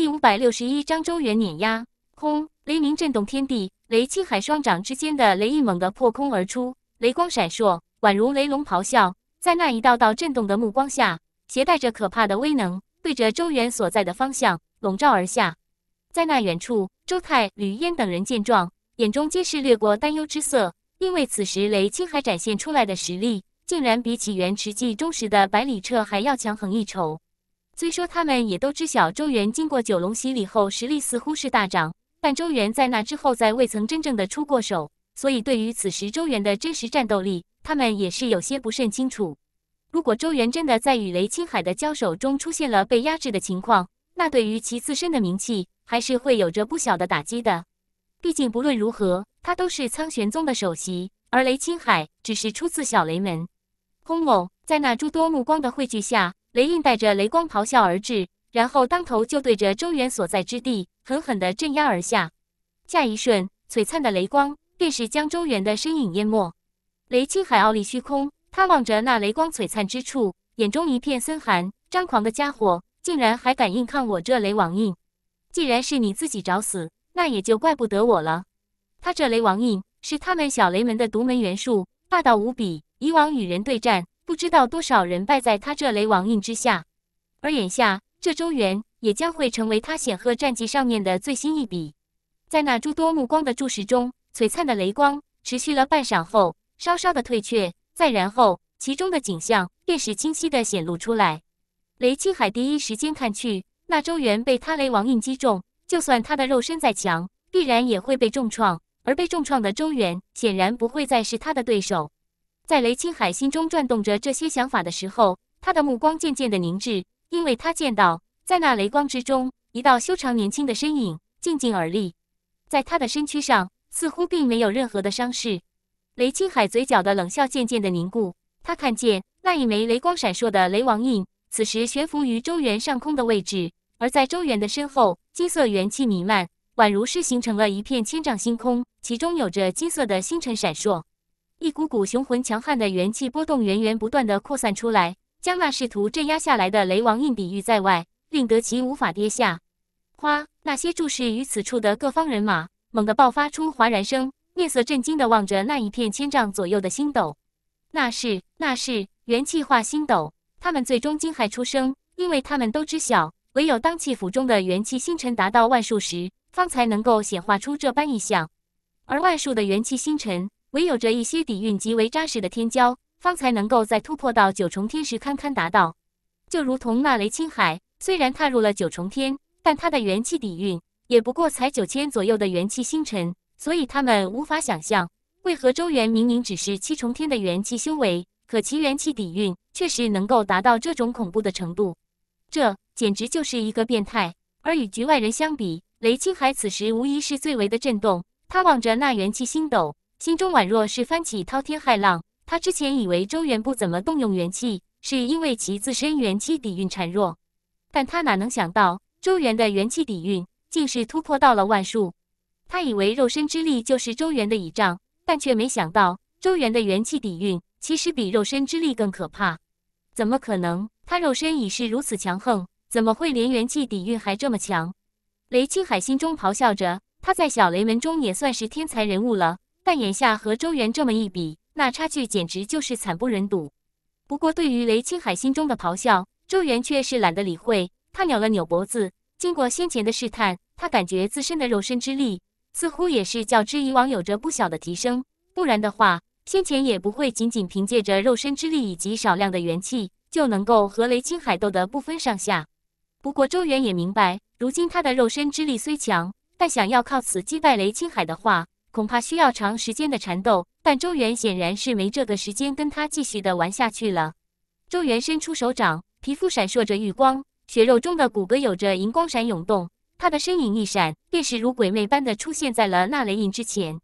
第五百六十一章周元碾压。轰！雷鸣震动天地，雷青海双掌之间的雷翼猛地破空而出，雷光闪烁，宛如雷龙咆哮。在那一道道震动的目光下，携带着可怕的威能，对着周元所在的方向笼罩而下。在那远处，周泰、吕燕等人见状，眼中皆是掠过担忧之色，因为此时雷青海展现出来的实力，竟然比起原池记忠实的百里彻还要强横一筹。虽说他们也都知晓周元经过九龙洗礼后实力似乎是大涨，但周元在那之后再未曾真正的出过手，所以对于此时周元的真实战斗力，他们也是有些不甚清楚。如果周元真的在与雷青海的交手中出现了被压制的情况，那对于其自身的名气还是会有着不小的打击的。毕竟不论如何，他都是苍玄宗的首席，而雷青海只是出自小雷门。轰某在那诸多目光的汇聚下。雷印带着雷光咆哮而至，然后当头就对着周元所在之地狠狠地镇压而下。下一瞬，璀璨的雷光便是将周元的身影淹没。雷青海傲立虚空，他望着那雷光璀璨之处，眼中一片森寒。张狂的家伙竟然还敢硬抗我这雷王印！既然是你自己找死，那也就怪不得我了。他这雷王印是他们小雷门的独门元术，霸道无比。以往与人对战。不知道多少人败在他这雷王印之下，而眼下这周元也将会成为他显赫战绩上面的最新一笔。在那诸多目光的注视中，璀璨的雷光持续了半晌后，稍稍的退却，再然后其中的景象便是清晰的显露出来。雷青海第一时间看去，那周元被他雷王印击中，就算他的肉身再强，必然也会被重创。而被重创的周元显然不会再是他的对手。在雷青海心中转动着这些想法的时候，他的目光渐渐的凝滞，因为他见到，在那雷光之中，一道修长年轻的身影静静而立，在他的身躯上似乎并没有任何的伤势。雷青海嘴角的冷笑渐渐的凝固，他看见那一枚雷光闪烁的雷王印，此时悬浮于周元上空的位置，而在周元的身后，金色元气弥漫，宛如是形成了一片千丈星空，其中有着金色的星辰闪烁。一股股雄浑强悍的元气波动源源不断地扩散出来，将那试图镇压下来的雷王印抵御在外，令得其无法跌下。哗！那些注视于此处的各方人马猛地爆发出哗然声，面色震惊地望着那一片千丈左右的星斗。那是，那是元气化星斗。他们最终惊骇出声，因为他们都知晓，唯有当气府中的元气星辰达到万数时，方才能够显化出这般异象。而万数的元气星辰。唯有着一些底蕴极为扎实的天骄，方才能够在突破到九重天时堪堪达到。就如同那雷青海，虽然踏入了九重天，但他的元气底蕴也不过才九千左右的元气星辰，所以他们无法想象，为何周元明明只是七重天的元气修为，可其元气底蕴确实能够达到这种恐怖的程度。这简直就是一个变态。而与局外人相比，雷青海此时无疑是最为的震动。他望着那元气星斗。心中宛若是翻起滔天骇浪。他之前以为周元不怎么动用元气，是因为其自身元气底蕴孱弱，但他哪能想到，周元的元气底蕴竟是突破到了万数。他以为肉身之力就是周元的倚仗，但却没想到，周元的元气底蕴其实比肉身之力更可怕。怎么可能？他肉身已是如此强横，怎么会连元气底蕴还这么强？雷青海心中咆哮着，他在小雷门中也算是天才人物了。但眼下和周元这么一比，那差距简直就是惨不忍睹。不过对于雷青海心中的咆哮，周元却是懒得理会。他扭了扭脖子，经过先前的试探，他感觉自身的肉身之力似乎也是较之以往有着不小的提升。不然的话，先前也不会仅仅凭借着肉身之力以及少量的元气就能够和雷青海斗得不分上下。不过周元也明白，如今他的肉身之力虽强，但想要靠此击败雷青海的话，恐怕需要长时间的缠斗，但周元显然是没这个时间跟他继续的玩下去了。周元伸出手掌，皮肤闪烁着玉光，血肉中的骨骼有着银光闪涌动。他的身影一闪，便是如鬼魅般的出现在了那雷印之前。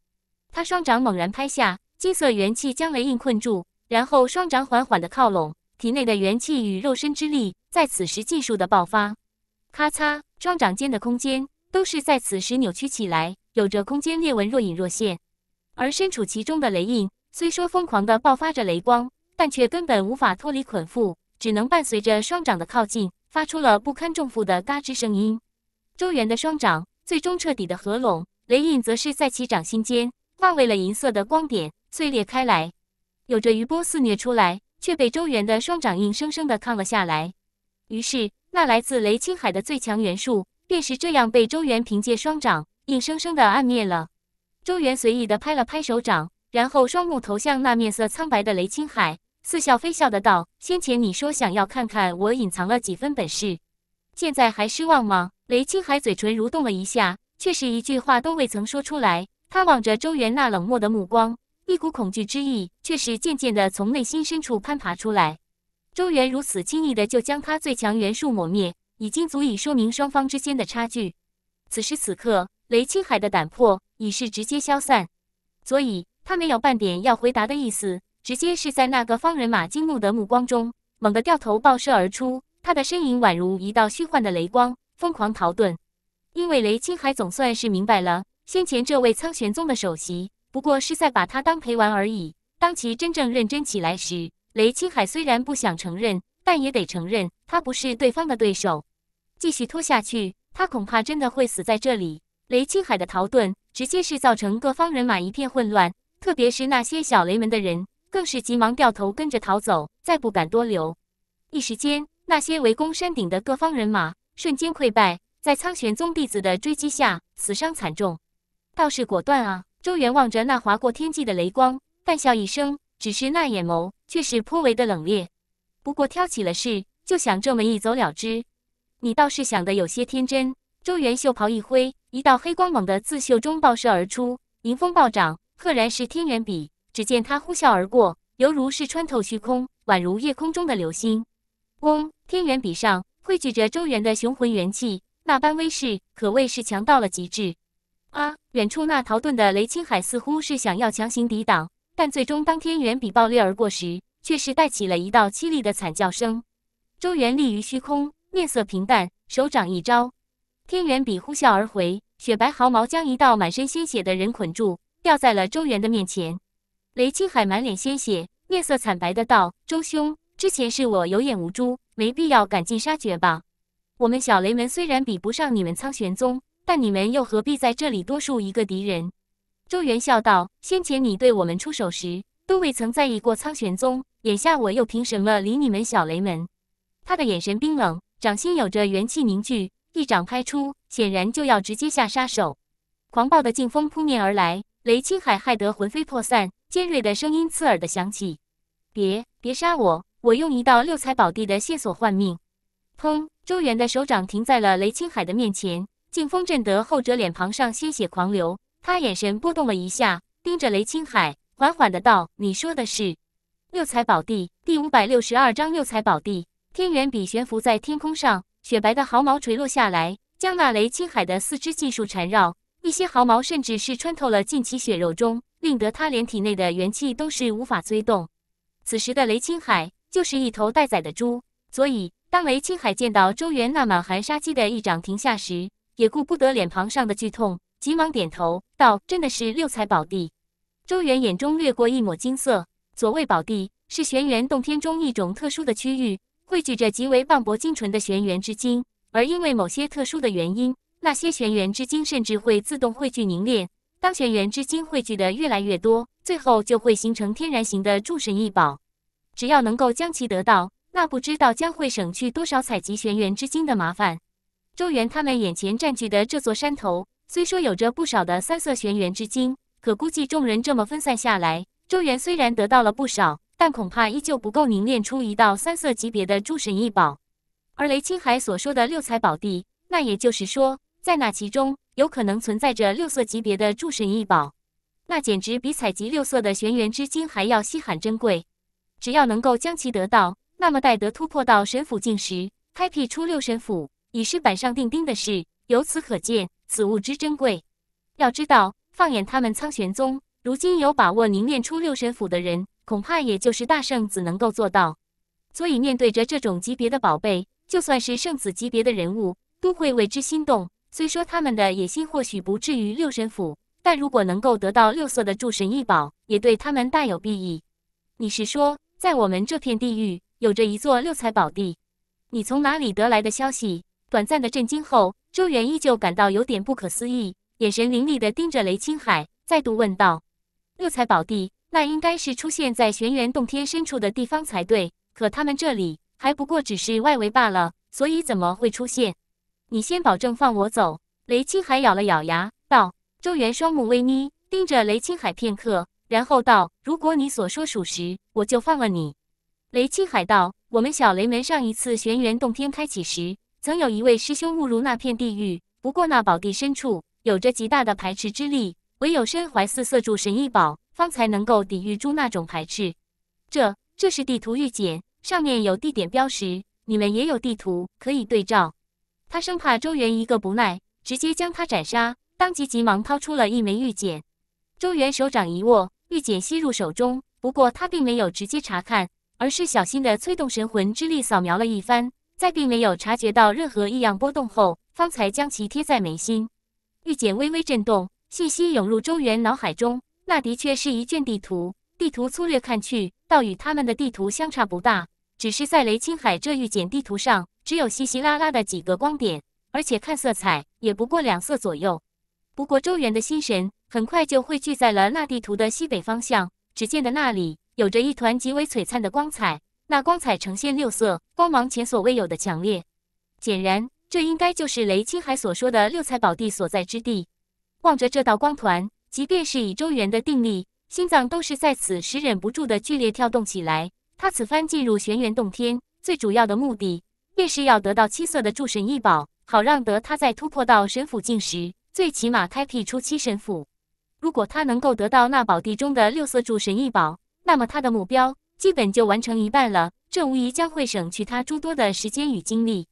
他双掌猛然拍下，金色元气将雷印困住，然后双掌缓缓的靠拢，体内的元气与肉身之力在此时尽数的爆发。咔嚓，双掌间的空间都是在此时扭曲起来。有着空间裂纹若隐若现，而身处其中的雷印虽说疯狂的爆发着雷光，但却根本无法脱离捆缚，只能伴随着双掌的靠近，发出了不堪重负的嘎吱声音。周元的双掌最终彻底的合拢，雷印则是在其掌心间化为了银色的光点碎裂开来，有着余波肆虐出来，却被周元的双掌硬生生的抗了下来。于是，那来自雷青海的最强元素，便是这样被周元凭借双掌。硬生生的暗灭了。周元随意的拍了拍手掌，然后双目投向那面色苍白的雷青海，似笑非笑的道：“先前你说想要看看我隐藏了几分本事，现在还失望吗？”雷青海嘴唇蠕动了一下，却是一句话都未曾说出来。他望着周元那冷漠的目光，一股恐惧之意却是渐渐的从内心深处攀爬出来。周元如此轻易的就将他最强元素抹灭，已经足以说明双方之间的差距。此时此刻。雷青海的胆魄已是直接消散，所以他没有半点要回答的意思，直接是在那个方人马惊怒的目光中猛地掉头爆射而出。他的身影宛如一道虚幻的雷光，疯狂逃遁。因为雷青海总算是明白了，先前这位苍玄宗的首席不过是在把他当陪玩而已。当其真正认真起来时，雷青海虽然不想承认，但也得承认，他不是对方的对手。继续拖下去，他恐怕真的会死在这里。雷清海的逃遁，直接是造成各方人马一片混乱，特别是那些小雷门的人，更是急忙掉头跟着逃走，再不敢多留。一时间，那些围攻山顶的各方人马瞬间溃败，在苍玄宗弟子的追击下，死伤惨重。倒是果断啊！周元望着那划过天际的雷光，淡笑一声，只是那眼眸却是颇为的冷冽。不过挑起了事，就想这么一走了之，你倒是想的有些天真。周元袖袍一挥，一道黑光猛地自袖中爆射而出，迎风暴涨，赫然是天元笔。只见它呼啸而过，犹如是穿透虚空，宛如夜空中的流星。嗡！天元笔上汇聚着周元的雄浑元气，那般威势可谓是强到了极致。啊！远处那逃遁的雷青海似乎是想要强行抵挡，但最终当天元笔爆裂而过时，却是带起了一道凄厉的惨叫声。周元立于虚空，面色平淡，手掌一招。天元笔呼啸而回，雪白毫毛将一道满身鲜血的人捆住，吊在了周元的面前。雷青海满脸鲜血，面色惨白的道：“周兄，之前是我有眼无珠，没必要赶尽杀绝吧？我们小雷门虽然比不上你们苍玄宗，但你们又何必在这里多树一个敌人？”周元笑道：“先前你对我们出手时，都未曾在意过苍玄宗，眼下我又凭什么理你们小雷门？”他的眼神冰冷，掌心有着元气凝聚。一掌拍出，显然就要直接下杀手。狂暴的劲风扑面而来，雷青海害得魂飞魄散。尖锐的声音刺耳的响起：“别，别杀我！我用一道六彩宝地的线索换命。”砰！周元的手掌停在了雷青海的面前，劲风震得后者脸庞上鲜血狂流。他眼神波动了一下，盯着雷青海，缓缓的道：“你说的是六彩宝地第五百六十二章六彩宝地。”天元笔悬浮在天空上。雪白的毫毛垂落下来，将那雷青海的四肢尽数缠绕，一些毫毛甚至是穿透了近其血肉中，令得他连体内的元气都是无法催动。此时的雷青海就是一头待宰的猪，所以当雷青海见到周元那满含杀机的一掌停下时，也顾不得脸庞上的剧痛，急忙点头道：“真的是六彩宝地。”周元眼中掠过一抹金色。所谓宝地，是玄元洞天中一种特殊的区域。汇聚着极为磅礴精纯的玄元之精，而因为某些特殊的原因，那些玄元之精甚至会自动汇聚凝练。当玄元之精汇聚的越来越多，最后就会形成天然型的诸神异宝。只要能够将其得到，那不知道将会省去多少采集玄元之精的麻烦。周元他们眼前占据的这座山头，虽说有着不少的三色玄元之精，可估计众人这么分散下来，周元虽然得到了不少。但恐怕依旧不够凝练出一道三色级别的诸神异宝。而雷青海所说的六彩宝地，那也就是说，在那其中有可能存在着六色级别的诸神异宝。那简直比采集六色的玄元之晶还要稀罕珍贵。只要能够将其得到，那么待得突破到神府境时，开辟出六神府，已是板上钉钉的事。由此可见，此物之珍贵。要知道，放眼他们苍玄宗，如今有把握凝练出六神府的人。恐怕也就是大圣子能够做到，所以面对着这种级别的宝贝，就算是圣子级别的人物都会为之心动。虽说他们的野心或许不至于六神府，但如果能够得到六色的诸神异宝，也对他们大有裨益。你是说，在我们这片地域有着一座六彩宝地？你从哪里得来的消息？短暂的震惊后，周元依旧感到有点不可思议，眼神凌厉的盯着雷青海，再度问道：“六彩宝地。”那应该是出现在玄元洞天深处的地方才对，可他们这里还不过只是外围罢了，所以怎么会出现？你先保证放我走。”雷青海咬了咬牙道。周元双目微眯，盯着雷青海片刻，然后道：“如果你所说属实，我就放了你。”雷青海道：“我们小雷门上一次玄元洞天开启时，曾有一位师兄误入那片地狱，不过那宝地深处有着极大的排斥之力，唯有身怀四色柱神异宝。”方才能够抵御住那种排斥。这，这是地图玉简，上面有地点标识，你们也有地图，可以对照。他生怕周元一个不耐，直接将他斩杀，当即急忙掏出了一枚玉简。周元手掌一握，玉简吸入手中，不过他并没有直接查看，而是小心的催动神魂之力扫描了一番，在并没有察觉到任何异样波动后，方才将其贴在眉心。玉简微微震动，信息涌入周元脑海中。那的确是一卷地图，地图粗略看去，倒与他们的地图相差不大，只是赛雷青海这御简地图上只有稀稀拉拉的几个光点，而且看色彩也不过两色左右。不过周元的心神很快就汇聚在了那地图的西北方向，只见的那里有着一团极为璀璨的光彩，那光彩呈现六色，光芒前所未有的强烈。显然，这应该就是雷青海所说的六彩宝地所在之地。望着这道光团。即便是以周元的定力，心脏都是在此时忍不住的剧烈跳动起来。他此番进入玄元洞天，最主要的目的便是要得到七色的诸神异宝，好让得他在突破到神府境时，最起码开辟出七神府。如果他能够得到那宝地中的六色诸神异宝，那么他的目标基本就完成一半了。这无疑将会省去他诸多的时间与精力，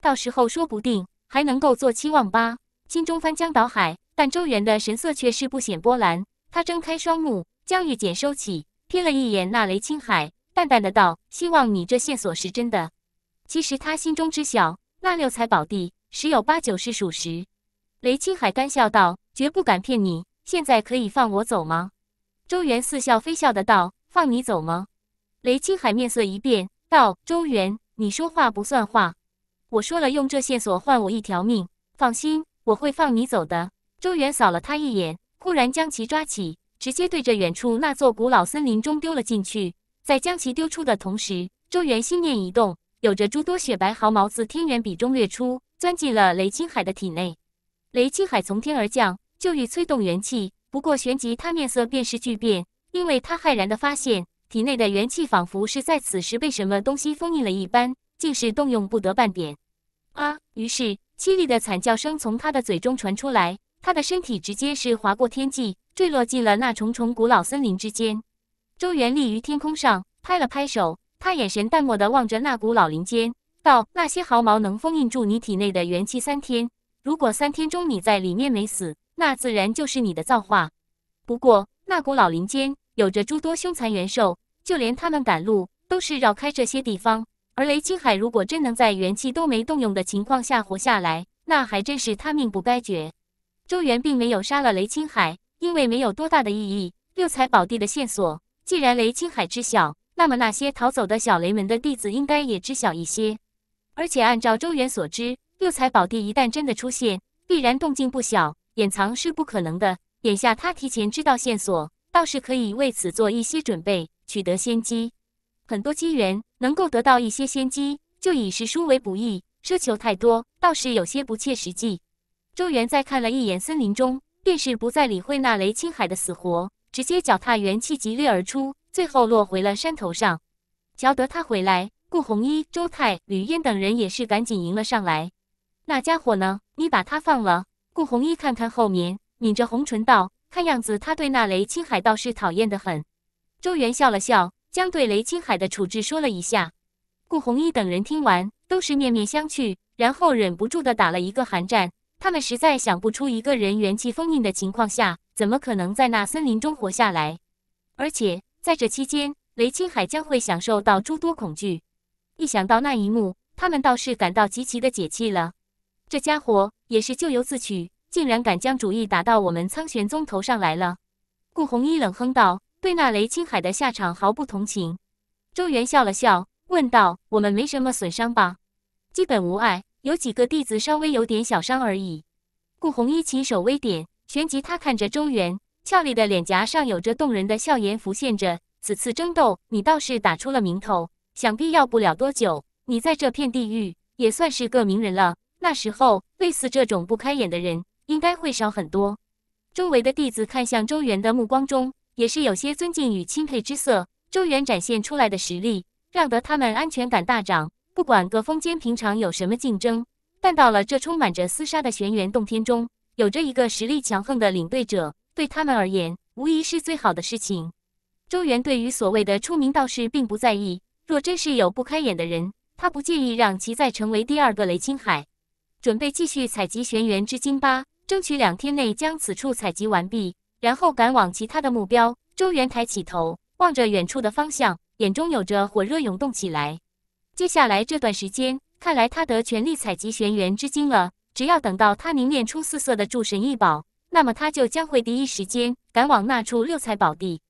到时候说不定还能够做七望八，心中翻江倒海。但周元的神色却是不显波澜，他睁开双目，将玉简收起，瞥了一眼那雷青海，淡淡的道：“希望你这线索是真的。”其实他心中知晓，那六彩宝地十有八九是属实。雷青海干笑道：“绝不敢骗你。”现在可以放我走吗？”周元似笑非笑的道：“放你走吗？”雷青海面色一变，道：“周元，你说话不算话！我说了用这线索换我一条命，放心，我会放你走的。”周元扫了他一眼，忽然将其抓起，直接对着远处那座古老森林中丢了进去。在将其丢出的同时，周元心念一动，有着诸多雪白毫毛自天元笔中掠出，钻进了雷青海的体内。雷青海从天而降，就欲催动元气，不过旋即他面色便是巨变，因为他骇然的发现，体内的元气仿佛是在此时被什么东西封印了一般，竟是动用不得半点。啊！于是凄厉的惨叫声从他的嘴中传出来。他的身体直接是划过天际，坠落进了那重重古老森林之间。周元立于天空上，拍了拍手，他眼神淡漠地望着那古老林间，道：“那些毫毛能封印住你体内的元气三天，如果三天中你在里面没死，那自然就是你的造化。不过那古老林间有着诸多凶残元兽，就连他们赶路都是绕开这些地方。而雷青海如果真能在元气都没动用的情况下活下来，那还真是他命不该绝。”周元并没有杀了雷青海，因为没有多大的意义。六彩宝地的线索，既然雷青海知晓，那么那些逃走的小雷门的弟子应该也知晓一些。而且按照周元所知，六彩宝地一旦真的出现，必然动静不小，掩藏是不可能的。眼下他提前知道线索，倒是可以为此做一些准备，取得先机。很多机缘能够得到一些先机，就以石书为不易，奢求太多，倒是有些不切实际。周元再看了一眼森林中，便是不再理会那雷青海的死活，直接脚踏元气急掠而出，最后落回了山头上。瞧得他回来，顾红衣、周泰、吕燕等人也是赶紧迎了上来。那家伙呢？你把他放了。顾红衣看看后面，抿着红唇道：“看样子他对那雷青海倒是讨厌的很。”周元笑了笑，将对雷青海的处置说了一下。顾红衣等人听完，都是面面相觑，然后忍不住的打了一个寒战。他们实在想不出一个人元气封印的情况下，怎么可能在那森林中活下来？而且在这期间，雷青海将会享受到诸多恐惧。一想到那一幕，他们倒是感到极其的解气了。这家伙也是咎由自取，竟然敢将主意打到我们苍玄宗头上来了。顾红衣冷哼道：“对那雷青海的下场毫不同情。”周元笑了笑，问道：“我们没什么损伤吧？基本无碍。”有几个弟子稍微有点小伤而已。顾红衣起手微点，旋即他看着周元，俏丽的脸颊上有着动人的笑颜浮现着。此次争斗，你倒是打出了名头，想必要不了多久，你在这片地域也算是个名人了。那时候，类似这种不开眼的人应该会少很多。周围的弟子看向周元的目光中，也是有些尊敬与钦佩之色。周元展现出来的实力，让得他们安全感大涨。不管各峰间平常有什么竞争，但到了这充满着厮杀的玄元洞天中，有着一个实力强横的领队者，对他们而言，无疑是最好的事情。周元对于所谓的出名道士并不在意，若真是有不开眼的人，他不介意让其再成为第二个雷青海，准备继续采集玄元之精吧，争取两天内将此处采集完毕，然后赶往其他的目标。周元抬起头，望着远处的方向，眼中有着火热涌动起来。接下来这段时间，看来他得全力采集玄元之晶了。只要等到他凝练出四色的诸神异宝，那么他就将会第一时间赶往那处六彩宝地。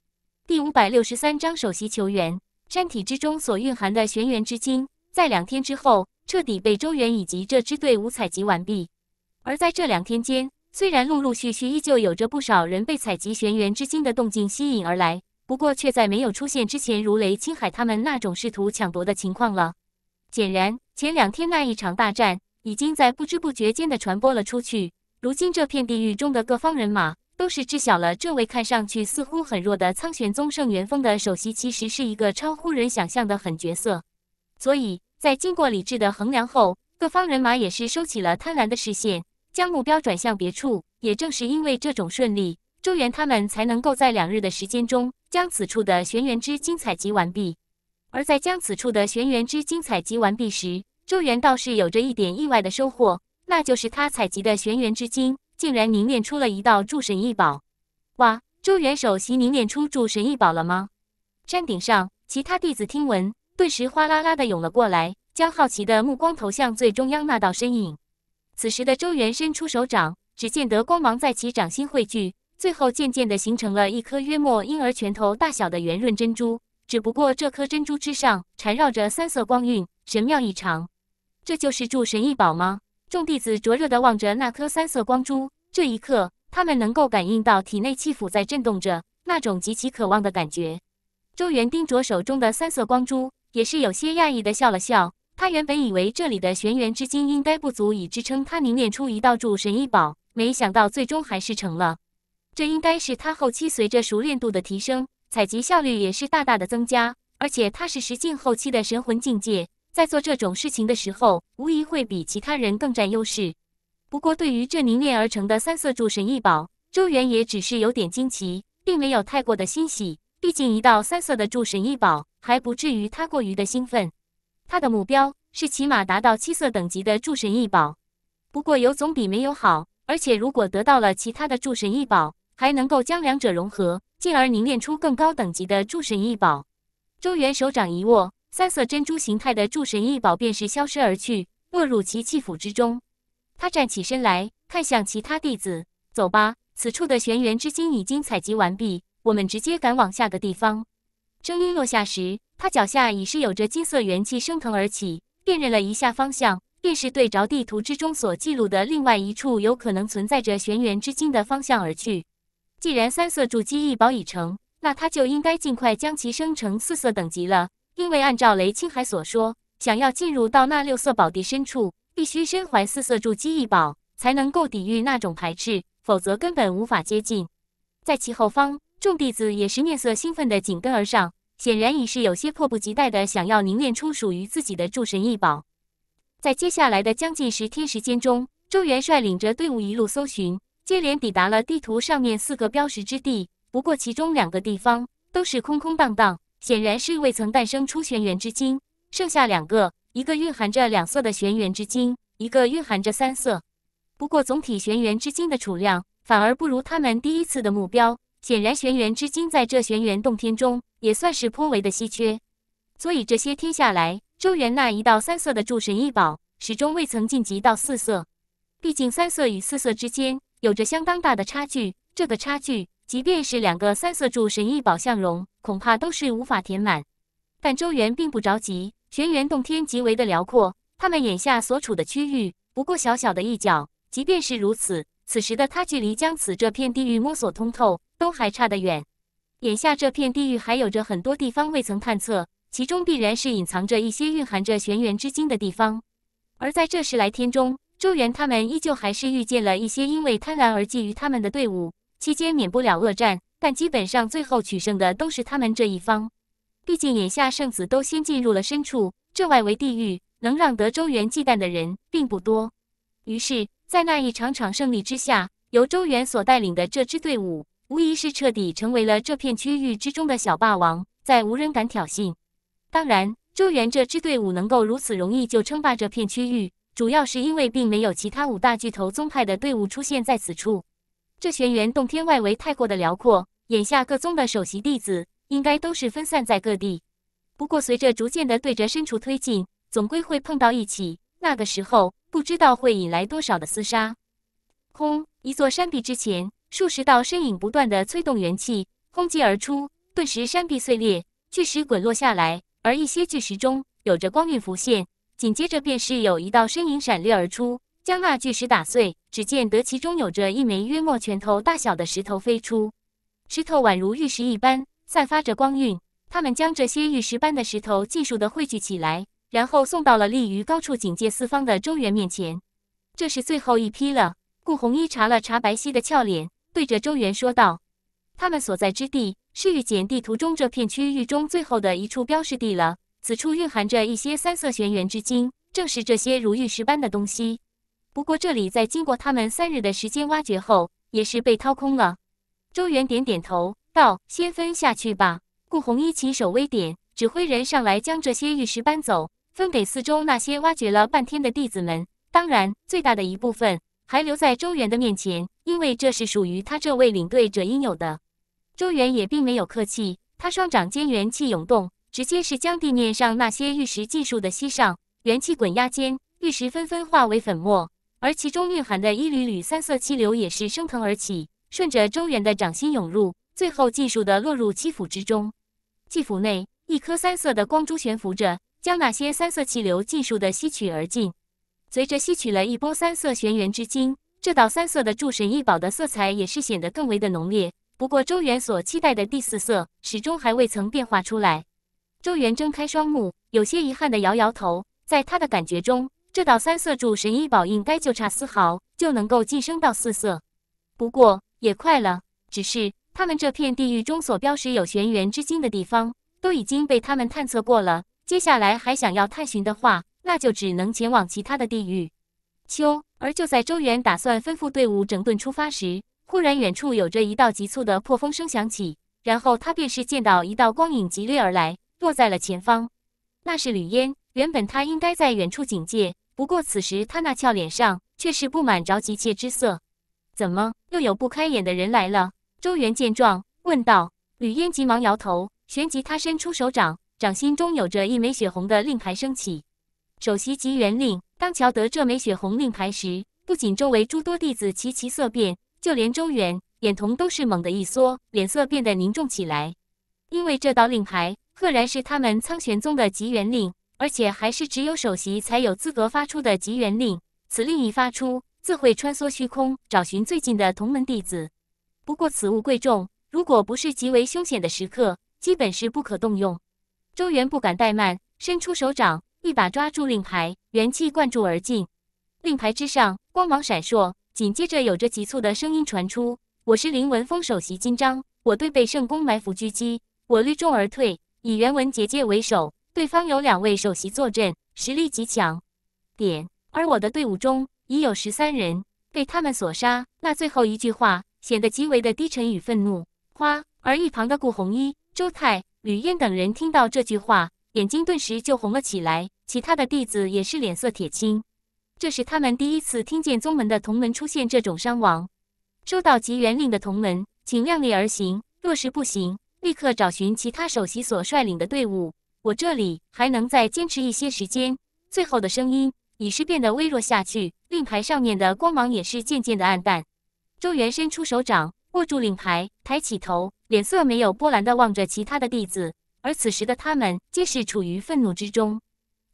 第五百六十三章首席球员。山体之中所蕴含的玄元之晶，在两天之后彻底被周元以及这支队伍采集完毕。而在这两天间，虽然陆陆续续依旧有着不少人被采集玄元之晶的动静吸引而来。不过却在没有出现之前，如雷青海他们那种试图抢夺的情况了。显然，前两天那一场大战已经在不知不觉间的传播了出去。如今这片地域中的各方人马都是知晓了，这位看上去似乎很弱的苍玄宗圣元峰的首席，其实是一个超乎人想象的狠角色。所以，在经过理智的衡量后，各方人马也是收起了贪婪的视线，将目标转向别处。也正是因为这种顺利，周元他们才能够在两日的时间中。将此处的玄元之精采集完毕，而在将此处的玄元之精采集完毕时，周元倒是有着一点意外的收获，那就是他采集的玄元之精竟然凝练出了一道助神异宝。哇！周元首席凝练出助神异宝了吗？山顶上其他弟子听闻，顿时哗啦啦的涌了过来，将好奇的目光投向最中央那道身影。此时的周元伸出手掌，只见得光芒在其掌心汇聚。最后渐渐地形成了一颗约莫婴儿拳头大小的圆润珍珠，只不过这颗珍珠之上缠绕着三色光晕，神妙异常。这就是铸神异宝吗？众弟子灼热地望着那颗三色光珠，这一刻，他们能够感应到体内气府在震动着，那种极其渴望的感觉。周元盯着手中的三色光珠，也是有些讶异地笑了笑。他原本以为这里的玄元之精应该不足以支撑他凝练出一道铸神异宝，没想到最终还是成了。这应该是他后期随着熟练度的提升，采集效率也是大大的增加。而且他是实境后期的神魂境界，在做这种事情的时候，无疑会比其他人更占优势。不过对于这凝练而成的三色柱神异宝，周元也只是有点惊奇，并没有太过的欣喜。毕竟一道三色的柱神异宝还不至于他过于的兴奋。他的目标是起码达到七色等级的柱神异宝。不过有总比没有好，而且如果得到了其他的柱神异宝，还能够将两者融合，进而凝练出更高等级的诸神异宝。周元手掌一握，三色珍珠形态的诸神异宝便是消失而去，没入其气府之中。他站起身来，看向其他弟子：“走吧，此处的玄元之心已经采集完毕，我们直接赶往下个地方。”声音落下时，他脚下已是有着金色元气升腾而起，辨认了一下方向，便是对着地图之中所记录的另外一处有可能存在着玄元之晶的方向而去。既然三色筑基一宝已成，那他就应该尽快将其升成四色等级了。因为按照雷青海所说，想要进入到那六色宝地深处，必须身怀四色筑基一宝，才能够抵御那种排斥，否则根本无法接近。在其后方，众弟子也是面色兴奋的紧跟而上，显然已是有些迫不及待的想要凝练出属于自己的筑神异宝。在接下来的将近十天时间中，周元率领着队伍一路搜寻。接连抵达了地图上面四个标识之地，不过其中两个地方都是空空荡荡，显然是未曾诞生出玄元之精。剩下两个，一个蕴含着两色的玄元之精，一个蕴含着三色。不过总体玄元之精的储量反而不如他们第一次的目标。显然玄元之精在这玄元洞天中也算是颇为的稀缺，所以这些天下来，周元那一道三色的诸神异宝始终未曾晋级到四色。毕竟三色与四色之间。有着相当大的差距，这个差距，即便是两个三色柱神异宝相融，恐怕都是无法填满。但周元并不着急，玄元洞天极为的辽阔，他们眼下所处的区域不过小小的一角。即便是如此，此时的他距离将此这片地域摸索通透，都还差得远。眼下这片地域还有着很多地方未曾探测，其中必然是隐藏着一些蕴含着玄元之精的地方。而在这十来天中，周元他们依旧还是遇见了一些因为贪婪而觊觎他们的队伍，期间免不了恶战，但基本上最后取胜的都是他们这一方。毕竟眼下圣子都先进入了深处，这外围地域能让得周元忌惮的人并不多。于是，在那一场场胜利之下，由周元所带领的这支队伍，无疑是彻底成为了这片区域之中的小霸王，再无人敢挑衅。当然，周元这支队伍能够如此容易就称霸这片区域。主要是因为并没有其他五大巨头宗派的队伍出现在此处，这玄元洞天外围太过的辽阔，眼下各宗的首席弟子应该都是分散在各地。不过随着逐渐的对着深处推进，总归会碰到一起，那个时候不知道会引来多少的厮杀。轰！一座山壁之前，数十道身影不断的催动元气轰击而出，顿时山壁碎裂，巨石滚落下来，而一些巨石中有着光晕浮现。紧接着便是有一道身影闪掠而出，将那巨石打碎。只见得其中有着一枚约莫拳头大小的石头飞出，石头宛如玉石一般，散发着光晕。他们将这些玉石般的石头尽数的汇聚起来，然后送到了立于高处警戒四方的周元面前。这是最后一批了。顾红衣查了查白皙的俏脸，对着周元说道：“他们所在之地是御简地图中这片区域中最后的一处标识地了。”此处蕴含着一些三色玄元之晶，正是这些如玉石般的东西。不过，这里在经过他们三日的时间挖掘后，也是被掏空了。周元点点头，道：“先分下去吧。”顾红衣起手微点，指挥人上来将这些玉石搬走，分给四周那些挖掘了半天的弟子们。当然，最大的一部分还留在周元的面前，因为这是属于他这位领队者应有的。周元也并没有客气，他双掌间元气涌动。直接是将地面上那些玉石尽数的吸上，元气滚压间，玉石纷纷化为粉末，而其中蕴含的一缕缕三色气流也是升腾而起，顺着周元的掌心涌入，最后尽数的落入七府之中。祭府内，一颗三色的光珠悬浮着，将那些三色气流尽数的吸取而尽。随着吸取了一波三色玄元之精，这道三色的铸神异宝的色彩也是显得更为的浓烈。不过，周元所期待的第四色始终还未曾变化出来。周元睁开双目，有些遗憾的摇摇头。在他的感觉中，这道三色柱神医宝应该就差丝毫就能够晋升到四色，不过也快了。只是他们这片地狱中所标识有玄元之精的地方都已经被他们探测过了，接下来还想要探寻的话，那就只能前往其他的地狱。秋。而就在周元打算吩咐队伍整顿出发时，忽然远处有着一道急促的破风声响起，然后他便是见到一道光影疾掠而来。落在了前方，那是吕烟。原本他应该在远处警戒，不过此时他那俏脸上却是布满着急切之色。怎么又有不开眼的人来了？周元见状问道。吕烟急忙摇头，旋即他伸出手掌，掌心中有着一枚血红的令牌升起。首席级元令。当瞧得这枚血红令牌时，不仅周围诸多弟子齐齐色变，就连周元眼瞳都是猛地一缩，脸色变得凝重起来，因为这道令牌。赫然是他们苍玄宗的吉元令，而且还是只有首席才有资格发出的吉元令。此令一发出，自会穿梭虚空，找寻最近的同门弟子。不过此物贵重，如果不是极为凶险的时刻，基本是不可动用。周元不敢怠慢，伸出手掌，一把抓住令牌，元气灌注而进。令牌之上光芒闪烁，紧接着有着急促的声音传出：“我是林文峰首席金章，我对被圣宫埋伏狙击，我率众而退。”以原文结界为首，对方有两位首席坐镇，实力极强。点而我的队伍中已有十三人被他们所杀。那最后一句话显得极为的低沉与愤怒。花而一旁的顾红衣、周泰、吕燕等人听到这句话，眼睛顿时就红了起来。其他的弟子也是脸色铁青。这是他们第一次听见宗门的同门出现这种伤亡。收到吉元令的同门，请量力而行。若是不行。立刻找寻其他首席所率领的队伍，我这里还能再坚持一些时间。最后的声音已是变得微弱下去，令牌上面的光芒也是渐渐的暗淡。周元伸出手掌握住令牌，抬起头，脸色没有波澜的望着其他的弟子，而此时的他们皆是处于愤怒之中。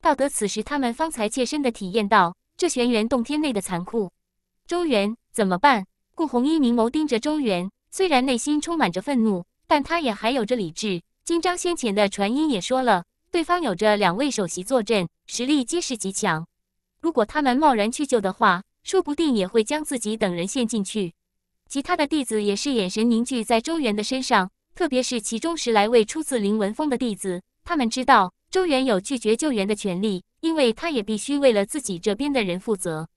道德此时他们方才切身的体验到这玄元洞天内的残酷。周元怎么办？顾红衣凝眸盯着周元，虽然内心充满着愤怒。但他也还有着理智。金章先前的传音也说了，对方有着两位首席坐镇，实力皆是极强。如果他们贸然去救的话，说不定也会将自己等人陷进去。其他的弟子也是眼神凝聚在周元的身上，特别是其中十来位出自林文峰的弟子，他们知道周元有拒绝救援的权利，因为他也必须为了自己这边的人负责。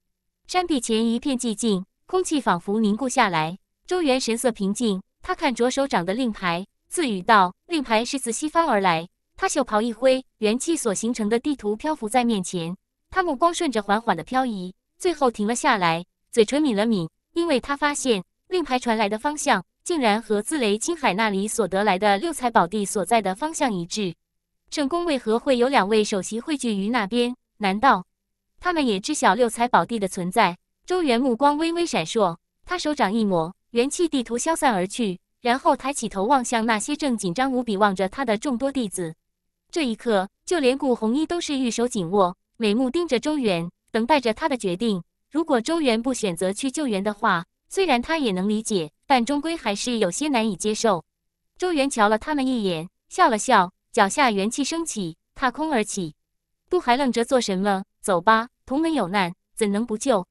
山壁前一片寂静，空气仿佛凝固下来。周元神色平静。他看着手掌的令牌，自语道：“令牌是自西方而来。”他袖袍一挥，元气所形成的地图漂浮在面前。他目光顺着缓缓地漂移，最后停了下来，嘴唇抿了抿，因为他发现令牌传来的方向竟然和自雷青海那里所得来的六彩宝地所在的方向一致。圣宫为何会有两位首席汇聚于那边？难道他们也知晓六彩宝地的存在？周元目光微微闪烁，他手掌一抹。元气地图消散而去，然后抬起头望向那些正紧张无比望着他的众多弟子。这一刻，就连顾红衣都是玉手紧握，美目盯着周元，等待着他的决定。如果周元不选择去救援的话，虽然他也能理解，但终归还是有些难以接受。周元瞧了他们一眼，笑了笑，脚下元气升起，踏空而起。都还愣着做什么？走吧，同门有难，怎能不救？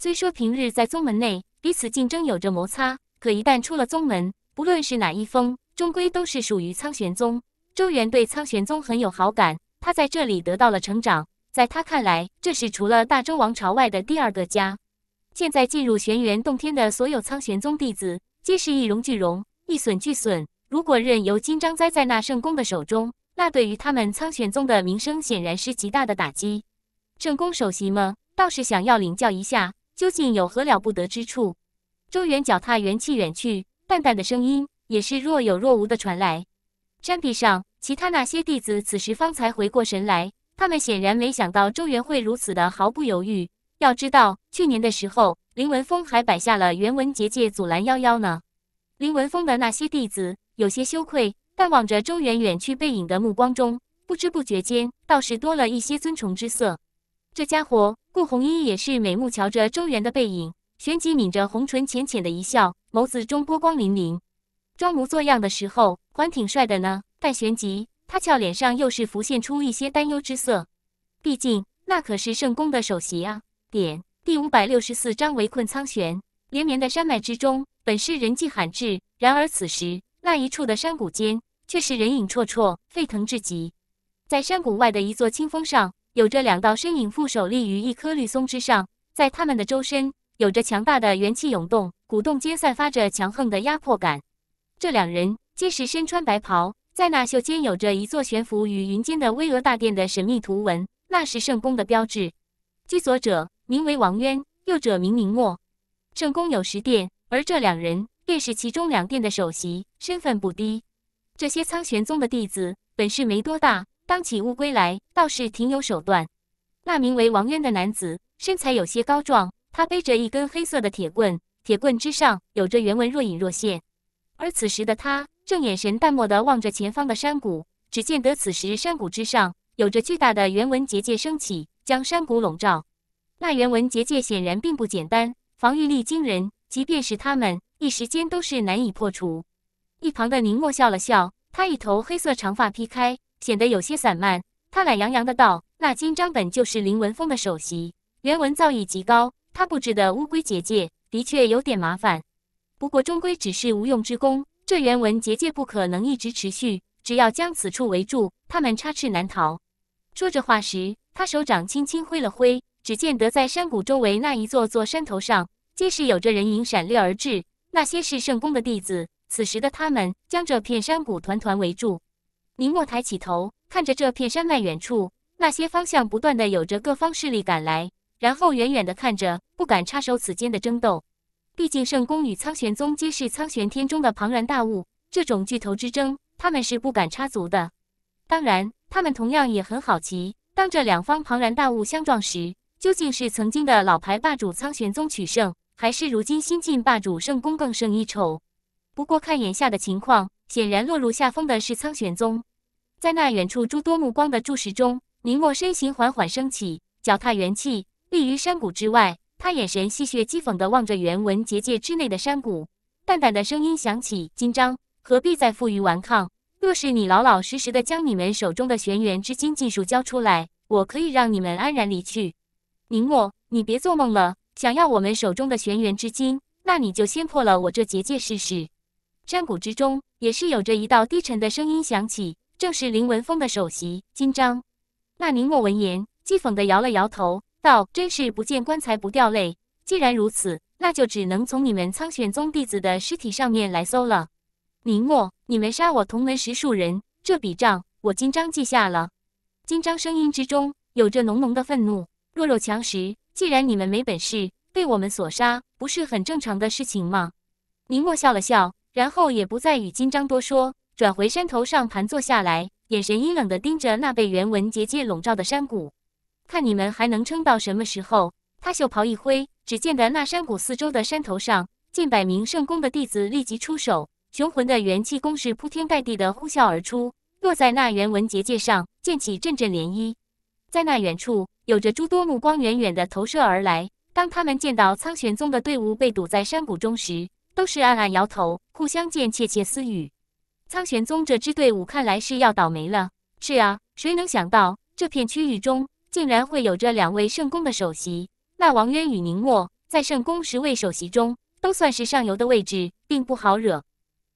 虽说平日在宗门内。彼此竞争有着摩擦，可一旦出了宗门，不论是哪一峰，终归都是属于苍玄宗。周元对苍玄宗很有好感，他在这里得到了成长。在他看来，这是除了大周王朝外的第二个家。现在进入玄元洞天的所有苍玄宗弟子，皆是一荣俱荣，一损俱损。如果任由金章栽在那圣宫的手中，那对于他们苍玄宗的名声，显然是极大的打击。圣宫首席吗？倒是想要领教一下。究竟有何了不得之处？周元脚踏元气远去，淡淡的声音也是若有若无的传来。山壁上，其他那些弟子此时方才回过神来，他们显然没想到周元会如此的毫不犹豫。要知道，去年的时候，林文峰还摆下了元文结界阻拦幺幺呢。林文峰的那些弟子有些羞愧，但望着周元远去背影的目光中，不知不觉间倒是多了一些尊崇之色。这家伙，顾红衣也是美目瞧着周元的背影，旋即抿着红唇浅浅的一笑，眸子中波光粼粼。装模作样的时候还挺帅的呢，但旋即他俏脸上又是浮现出一些担忧之色。毕竟那可是圣宫的首席啊！点第五百六十四章围困苍玄。连绵的山脉之中本是人迹罕至，然而此时那一处的山谷间却是人影绰绰，沸腾至极。在山谷外的一座清峰上。有着两道身影负手立于一棵绿松之上，在他们的周身有着强大的元气涌动，鼓动间散发着强横的压迫感。这两人皆是身穿白袍，在那袖间有着一座悬浮于云间的巍峨大殿的神秘图文，那是圣宫的标志。居左者名为王渊，右者名明墨。圣宫有十殿，而这两人便是其中两殿的首席，身份不低。这些苍玄宗的弟子本事没多大。当起乌龟来倒是挺有手段。那名为王渊的男子身材有些高壮，他背着一根黑色的铁棍，铁棍之上有着原文若隐若现。而此时的他正眼神淡漠地望着前方的山谷，只见得此时山谷之上有着巨大的原文结界升起，将山谷笼罩。那原文结界显然并不简单，防御力惊人，即便是他们一时间都是难以破除。一旁的宁沫笑了笑，他一头黑色长发披开。显得有些散漫，他懒洋洋的道：“那金章本就是林文峰的首席，原文造诣极高。他布置的乌龟结界的确有点麻烦，不过终归只是无用之功。这原文结界不可能一直持续，只要将此处围住，他们插翅难逃。”说着话时，他手掌轻轻挥了挥，只见得在山谷周围那一座座山头上，皆是有着人影闪掠而至。那些是圣宫的弟子，此时的他们将这片山谷团团围住。林墨抬起头，看着这片山脉，远处那些方向不断的有着各方势力赶来，然后远远地看着，不敢插手此间的争斗。毕竟圣宫与苍玄宗皆是苍玄天中的庞然大物，这种巨头之争，他们是不敢插足的。当然，他们同样也很好奇，当这两方庞然大物相撞时，究竟是曾经的老牌霸主苍玄宗取胜，还是如今新晋霸主圣宫更胜一筹？不过看眼下的情况，显然落入下风的是苍玄宗。在那远处诸多目光的注视中，宁沫身形缓缓升起，脚踏元气，立于山谷之外。他眼神戏谑讥讽地望着原文结界之内的山谷，淡淡的声音响起：“金章，何必再负隅顽抗？若是你老老实实的将你们手中的玄元之金尽数交出来，我可以让你们安然离去。”宁沫，你别做梦了！想要我们手中的玄元之金，那你就先破了我这结界试试。山谷之中，也是有着一道低沉的声音响起。正是林文峰的首席金章。那宁墨闻言讥讽的摇了摇头，道：“真是不见棺材不掉泪。既然如此，那就只能从你们苍玄宗弟子的尸体上面来搜了。”宁墨，你们杀我同门十数人，这笔账我金章记下了。金章声音之中有着浓浓的愤怒。弱肉强食，既然你们没本事，被我们所杀，不是很正常的事情吗？宁墨笑了笑，然后也不再与金章多说。转回山头上盘坐下来，眼神阴冷地盯着那被原文结界笼罩的山谷，看你们还能撑到什么时候？他袖袍一挥，只见得那山谷四周的山头上，近百名圣宫的弟子立即出手，雄浑的元气攻势铺天盖地地呼啸而出，落在那原文结界上，溅起阵阵涟漪。在那远处，有着诸多目光远远的投射而来。当他们见到苍玄宗的队伍被堵在山谷中时，都是暗暗摇头，互相间窃窃私语。苍玄宗这支队伍看来是要倒霉了。是啊，谁能想到这片区域中竟然会有着两位圣宫的首席？那王渊与宁墨在圣宫十位首席中都算是上游的位置，并不好惹。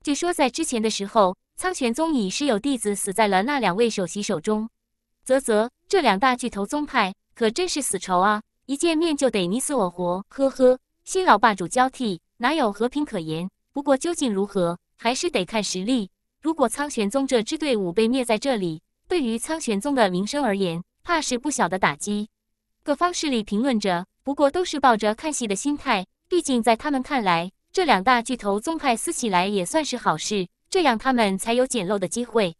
据说在之前的时候，苍玄宗已是有弟子死在了那两位首席手中。啧啧，这两大巨头宗派可真是死仇啊！一见面就得你死我活。呵呵，新老霸主交替，哪有和平可言？不过究竟如何，还是得看实力。如果苍玄宗这支队伍被灭在这里，对于苍玄宗的名声而言，怕是不小的打击。各方势力评论着，不过都是抱着看戏的心态。毕竟在他们看来，这两大巨头宗派撕起来也算是好事，这样他们才有捡漏的机会。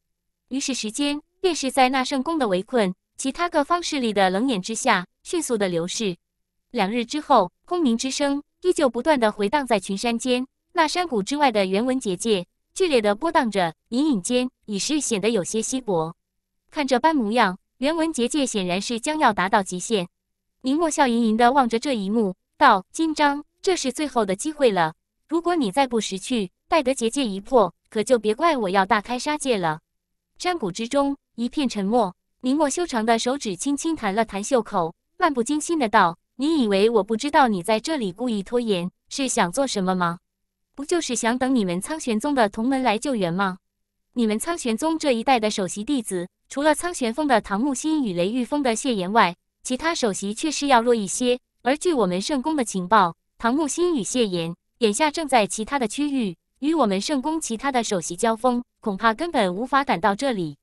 于是时间便是在那圣宫的围困，其他各方势力的冷眼之下，迅速的流逝。两日之后，轰鸣之声依旧不断的回荡在群山间，那山谷之外的原文结界。剧烈的波荡着，隐隐间已是显得有些稀薄。看这般模样，原文结界显然是将要达到极限。宁沫笑吟吟的望着这一幕，道：“金章，这是最后的机会了。如果你再不识趣，待得结界一破，可就别怪我要大开杀戒了。”山谷之中一片沉默。宁沫修长的手指轻轻弹了弹袖口，漫不经心的道：“你以为我不知道你在这里故意拖延，是想做什么吗？”不就是想等你们苍玄宗的同门来救援吗？你们苍玄宗这一代的首席弟子，除了苍玄峰的唐木心与雷玉峰的谢岩外，其他首席却是要弱一些。而据我们圣宫的情报，唐木心与谢岩眼下正在其他的区域与我们圣宫其他的首席交锋，恐怕根本无法赶到这里。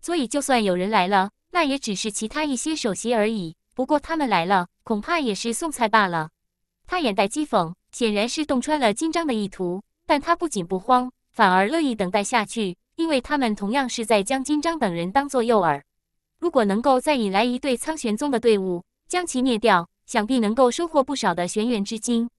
所以，就算有人来了，那也只是其他一些首席而已。不过，他们来了，恐怕也是送菜罢了。他眼带讥讽。显然是洞穿了金章的意图，但他不仅不慌，反而乐意等待下去，因为他们同样是在将金章等人当作诱饵。如果能够再引来一队苍玄宗的队伍，将其灭掉，想必能够收获不少的玄元之金。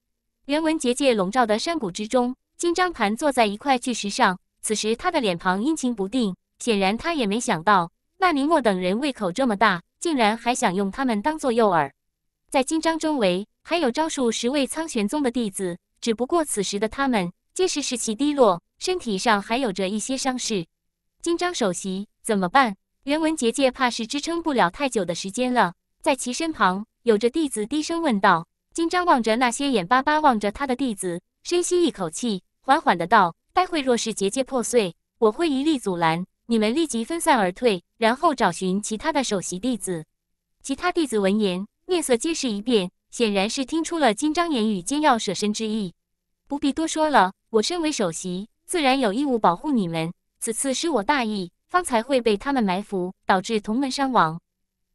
原文结界笼罩的山谷之中，金章盘坐在一块巨石上，此时他的脸庞阴晴不定，显然他也没想到那尼莫等人胃口这么大，竟然还想用他们当作诱饵。在金章周围还有招数十位苍玄宗的弟子，只不过此时的他们皆是士气低落，身体上还有着一些伤势。金章首席怎么办？原文结界怕是支撑不了太久的时间了。在其身旁，有着弟子低声问道。金章望着那些眼巴巴望着他的弟子，深吸一口气，缓缓的道：“待会若是结界破碎，我会一力阻拦，你们立即分散而退，然后找寻其他的首席弟子。”其他弟子闻言。面色皆是一变，显然是听出了金章言语间要舍身之意。不必多说了，我身为首席，自然有义务保护你们。此次是我大意，方才会被他们埋伏，导致同门伤亡。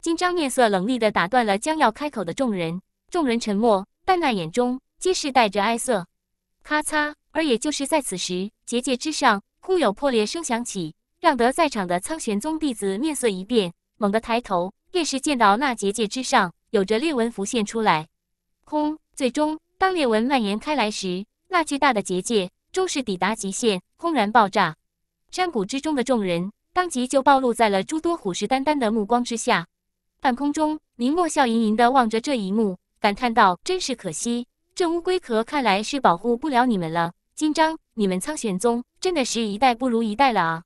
金章面色冷厉地打断了将要开口的众人，众人沉默，但那眼中皆是带着哀色。咔嚓，而也就是在此时，结界之上忽有破裂声响起，让得在场的苍玄宗弟子面色一变，猛地抬头，便是见到那结界之上。有着裂纹浮现出来，轰！最终，当裂纹蔓延开来时，那巨大的结界终是抵达极限，轰然爆炸。山谷之中的众人当即就暴露在了诸多虎视眈眈的目光之下。半空中，林墨笑吟吟的望着这一幕，感叹道：“真是可惜，这乌龟壳看来是保护不了你们了。金章，你们苍玄宗真的是一代不如一代了啊！”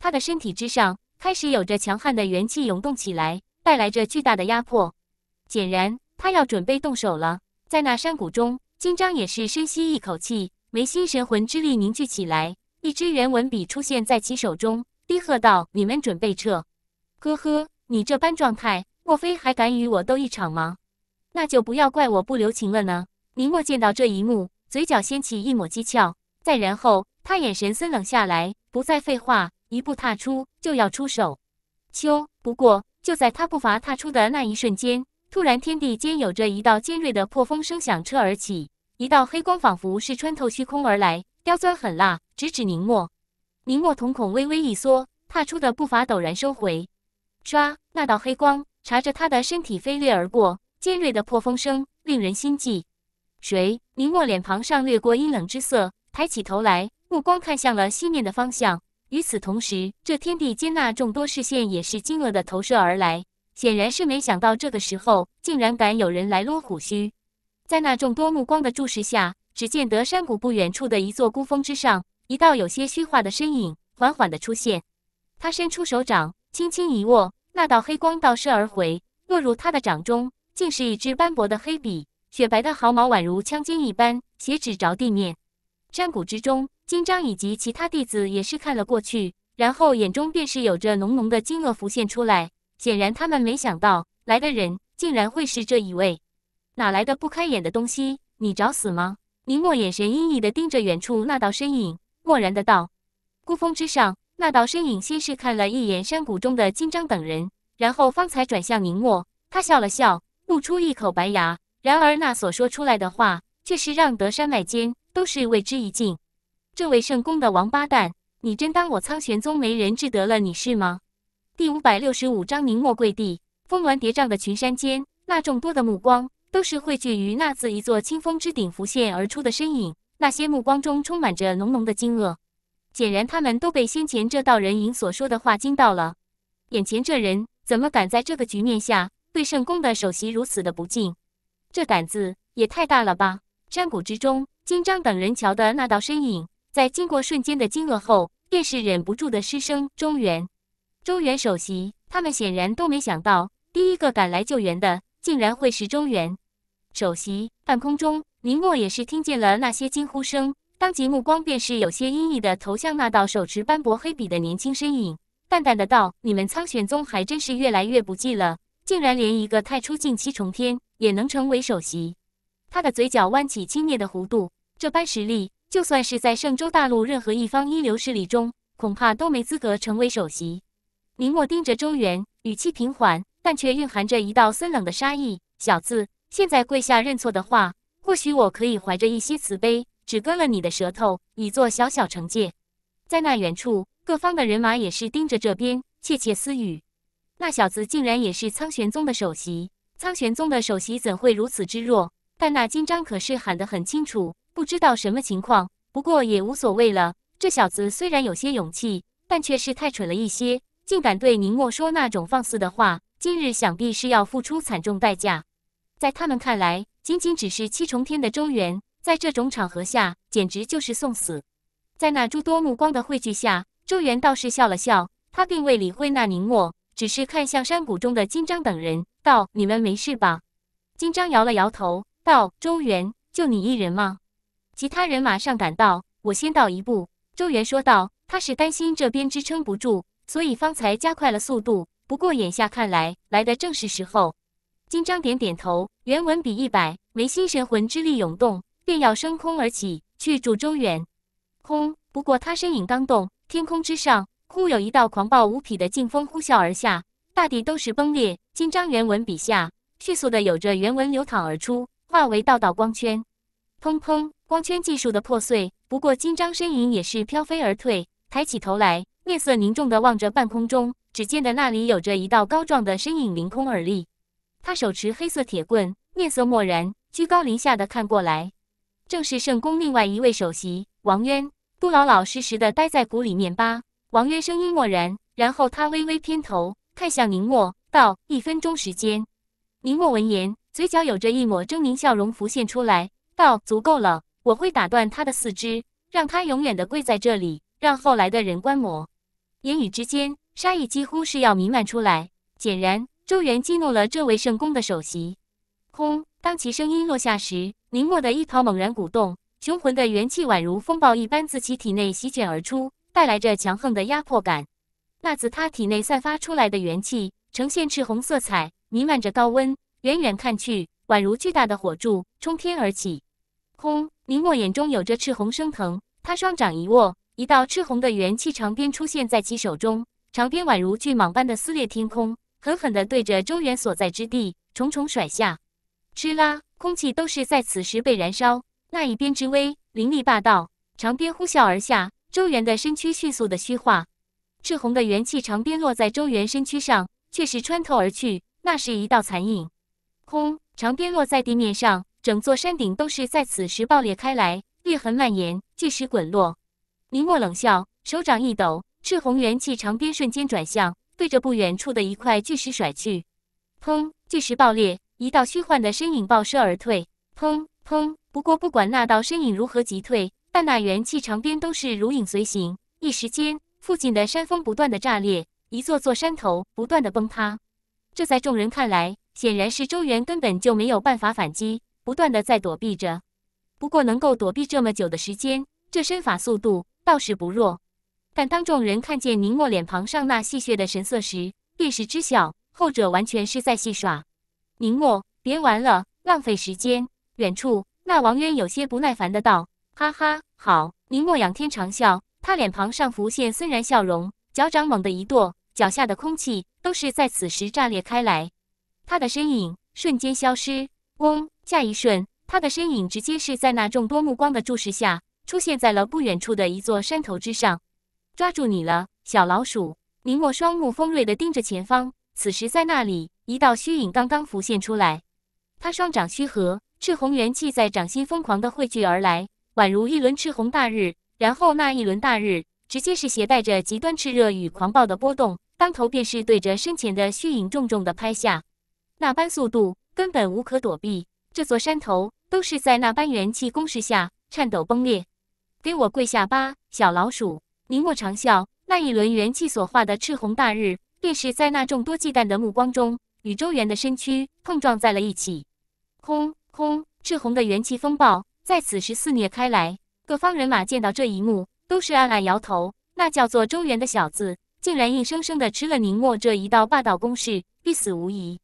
他的身体之上开始有着强悍的元气涌动起来，带来着巨大的压迫。显然，他要准备动手了。在那山谷中，金章也是深吸一口气，眉心神魂之力凝聚起来，一支圆纹笔出现在其手中，低喝道：“你们准备撤。”“呵呵，你这般状态，莫非还敢与我斗一场吗？那就不要怪我不留情了呢。”宁墨见到这一幕，嘴角掀起一抹讥诮，再然后，他眼神森冷下来，不再废话，一步踏出，就要出手。秋，不过就在他步伐踏出的那一瞬间。突然，天地间有着一道尖锐的破风声响彻而起，一道黑光仿佛是穿透虚空而来，刁钻狠辣，直指宁沫。宁沫瞳孔微微一缩，踏出的步伐陡然收回。唰，那道黑光朝着他的身体飞掠而过，尖锐的破风声令人心悸。谁？宁沫脸庞上掠过阴冷之色，抬起头来，目光看向了西面的方向。与此同时，这天地间那众多视线也是惊愕的投射而来。显然是没想到这个时候竟然敢有人来撸虎须，在那众多目光的注视下，只见得山谷不远处的一座孤峰之上，一道有些虚化的身影缓缓的出现。他伸出手掌，轻轻一握，那道黑光倒射而回，落入他的掌中，竟是一支斑驳的黑笔，雪白的毫毛宛如枪尖一般斜指着地面。山谷之中，金章以及其他弟子也是看了过去，然后眼中便是有着浓浓的惊愕浮现出来。显然，他们没想到来的人竟然会是这一位。哪来的不开眼的东西？你找死吗？宁墨眼神阴翳的盯着远处那道身影，漠然的道：“孤峰之上，那道身影先是看了一眼山谷中的金章等人，然后方才转向宁墨，他笑了笑，露出一口白牙。然而那所说出来的话，却是让得山脉间都是为之一静。这位圣宫的王八蛋，你真当我苍玄宗没人治得了你是吗？”第五百六十五章，明墨跪地。峰峦叠嶂的群山间，那众多的目光都是汇聚于那自一座清风之顶浮现而出的身影。那些目光中充满着浓浓的惊愕，显然他们都被先前这道人影所说的话惊到了。眼前这人怎么敢在这个局面下对圣宫的首席如此的不敬？这胆子也太大了吧！山谷之中，金章等人瞧的那道身影，在经过瞬间的惊愕后，便是忍不住的失声：“中原。”周元首席，他们显然都没想到，第一个赶来救援的竟然会是周元首席。半空中，林墨也是听见了那些惊呼声，当即目光便是有些阴翳的投向那道手持斑驳黑笔的年轻身影，淡淡的道：“你们苍玄宗还真是越来越不济了，竟然连一个太初境七重天也能成为首席。”他的嘴角弯起轻蔑的弧度，这般实力，就算是在圣州大陆任何一方一流势力中，恐怕都没资格成为首席。明末盯着周元，语气平缓，但却蕴含着一道森冷的杀意。小子，现在跪下认错的话，或许我可以怀着一些慈悲，只割了你的舌头，以作小小惩戒。在那远处，各方的人马也是盯着这边，窃窃私语。那小子竟然也是苍玄宗的首席，苍玄宗的首席怎会如此之弱？但那金章可是喊得很清楚，不知道什么情况。不过也无所谓了，这小子虽然有些勇气，但却是太蠢了一些。竟敢对宁沫说那种放肆的话，今日想必是要付出惨重代价。在他们看来，仅仅只是七重天的周元，在这种场合下简直就是送死。在那诸多目光的汇聚下，周元倒是笑了笑，他并未理会那宁沫，只是看向山谷中的金章等人，道：“你们没事吧？”金章摇了摇头，道：“周元，就你一人吗？”其他人马上赶到，我先到一步。”周元说道，他是担心这边支撑不住。所以方才加快了速度，不过眼下看来来的正是时候。金章点点头，原文笔一摆，眉心神魂之力涌动，便要升空而起去助周远。空，不过他身影刚动，天空之上忽有一道狂暴无匹的劲风呼啸而下，大地都是崩裂。金章原文笔下迅速的有着原文流淌而出，化为道道光圈。砰砰，光圈技术的破碎，不过金章身影也是飘飞而退，抬起头来。面色凝重的望着半空中，只见得那里有着一道高壮的身影凌空而立，他手持黑色铁棍，面色漠然，居高临下的看过来，正是圣宫另外一位首席王渊。都老老实实的待在谷里面吧。王渊声音漠然，然后他微微偏头看向宁沫，道：“一分钟时间。”宁沫闻言，嘴角有着一抹狰狞笑容浮现出来，道：“足够了，我会打断他的四肢，让他永远的跪在这里，让后来的人观摩。”言语之间，杀意几乎是要弥漫出来。显然，周元激怒了这位圣宫的首席。轰！当其声音落下时，宁墨的一袍猛然鼓动，雄浑的元气宛如风暴一般自其体内席卷而出，带来着强横的压迫感。那自他体内散发出来的元气呈现赤红色彩，弥漫着高温，远远看去，宛如巨大的火柱冲天而起。轰！宁墨眼中有着赤红升腾，他双掌一握。一道赤红的元气长鞭出现在其手中，长鞭宛如巨蟒般的撕裂天空，狠狠地对着周元所在之地重重甩下。嗤啦，空气都是在此时被燃烧。那一鞭之威，凌厉霸道，长鞭呼啸而下，周元的身躯迅速的虚化。赤红的元气长鞭落在周元身躯上，却是穿透而去。那是一道残影。轰，长鞭落在地面上，整座山顶都是在此时爆裂开来，裂痕蔓延，巨石滚落。林墨冷笑，手掌一抖，赤红元气长鞭瞬间转向，对着不远处的一块巨石甩去。砰！巨石爆裂，一道虚幻的身影爆射而退。砰砰！不过，不管那道身影如何急退，但那元气长鞭都是如影随形。一时间，附近的山峰不断的炸裂，一座座山头不断的崩塌。这在众人看来，显然是周元根本就没有办法反击，不断的在躲避着。不过，能够躲避这么久的时间，这身法速度。倒是不弱，但当众人看见宁沫脸庞上那戏谑的神色时，顿时知晓后者完全是在戏耍。宁沫，别玩了，浪费时间。远处那王渊有些不耐烦的道：“哈哈，好！”宁沫仰天长笑，他脸庞上浮现森然笑容，脚掌猛地一跺，脚下的空气都是在此时炸裂开来，他的身影瞬间消失。嗡，下一瞬，他的身影直接是在那众多目光的注视下。出现在了不远处的一座山头之上，抓住你了，小老鼠！明墨双目锋锐的盯着前方，此时在那里，一道虚影刚刚浮现出来。他双掌虚合，赤红元气在掌心疯狂的汇聚而来，宛如一轮赤红大日。然后那一轮大日直接是携带着极端炽热与狂暴的波动，当头便是对着身前的虚影重重的拍下。那般速度根本无可躲避，这座山头都是在那般元气攻势下颤抖崩裂。给我跪下吧，小老鼠！宁沫长啸，那一轮元气所化的赤红大日，便是在那众多忌惮的目光中，与周元的身躯碰撞在了一起。轰轰！赤红的元气风暴在此时肆虐开来，各方人马见到这一幕，都是暗暗摇头。那叫做周元的小子，竟然硬生生的吃了宁沫这一道霸道攻势，必死无疑。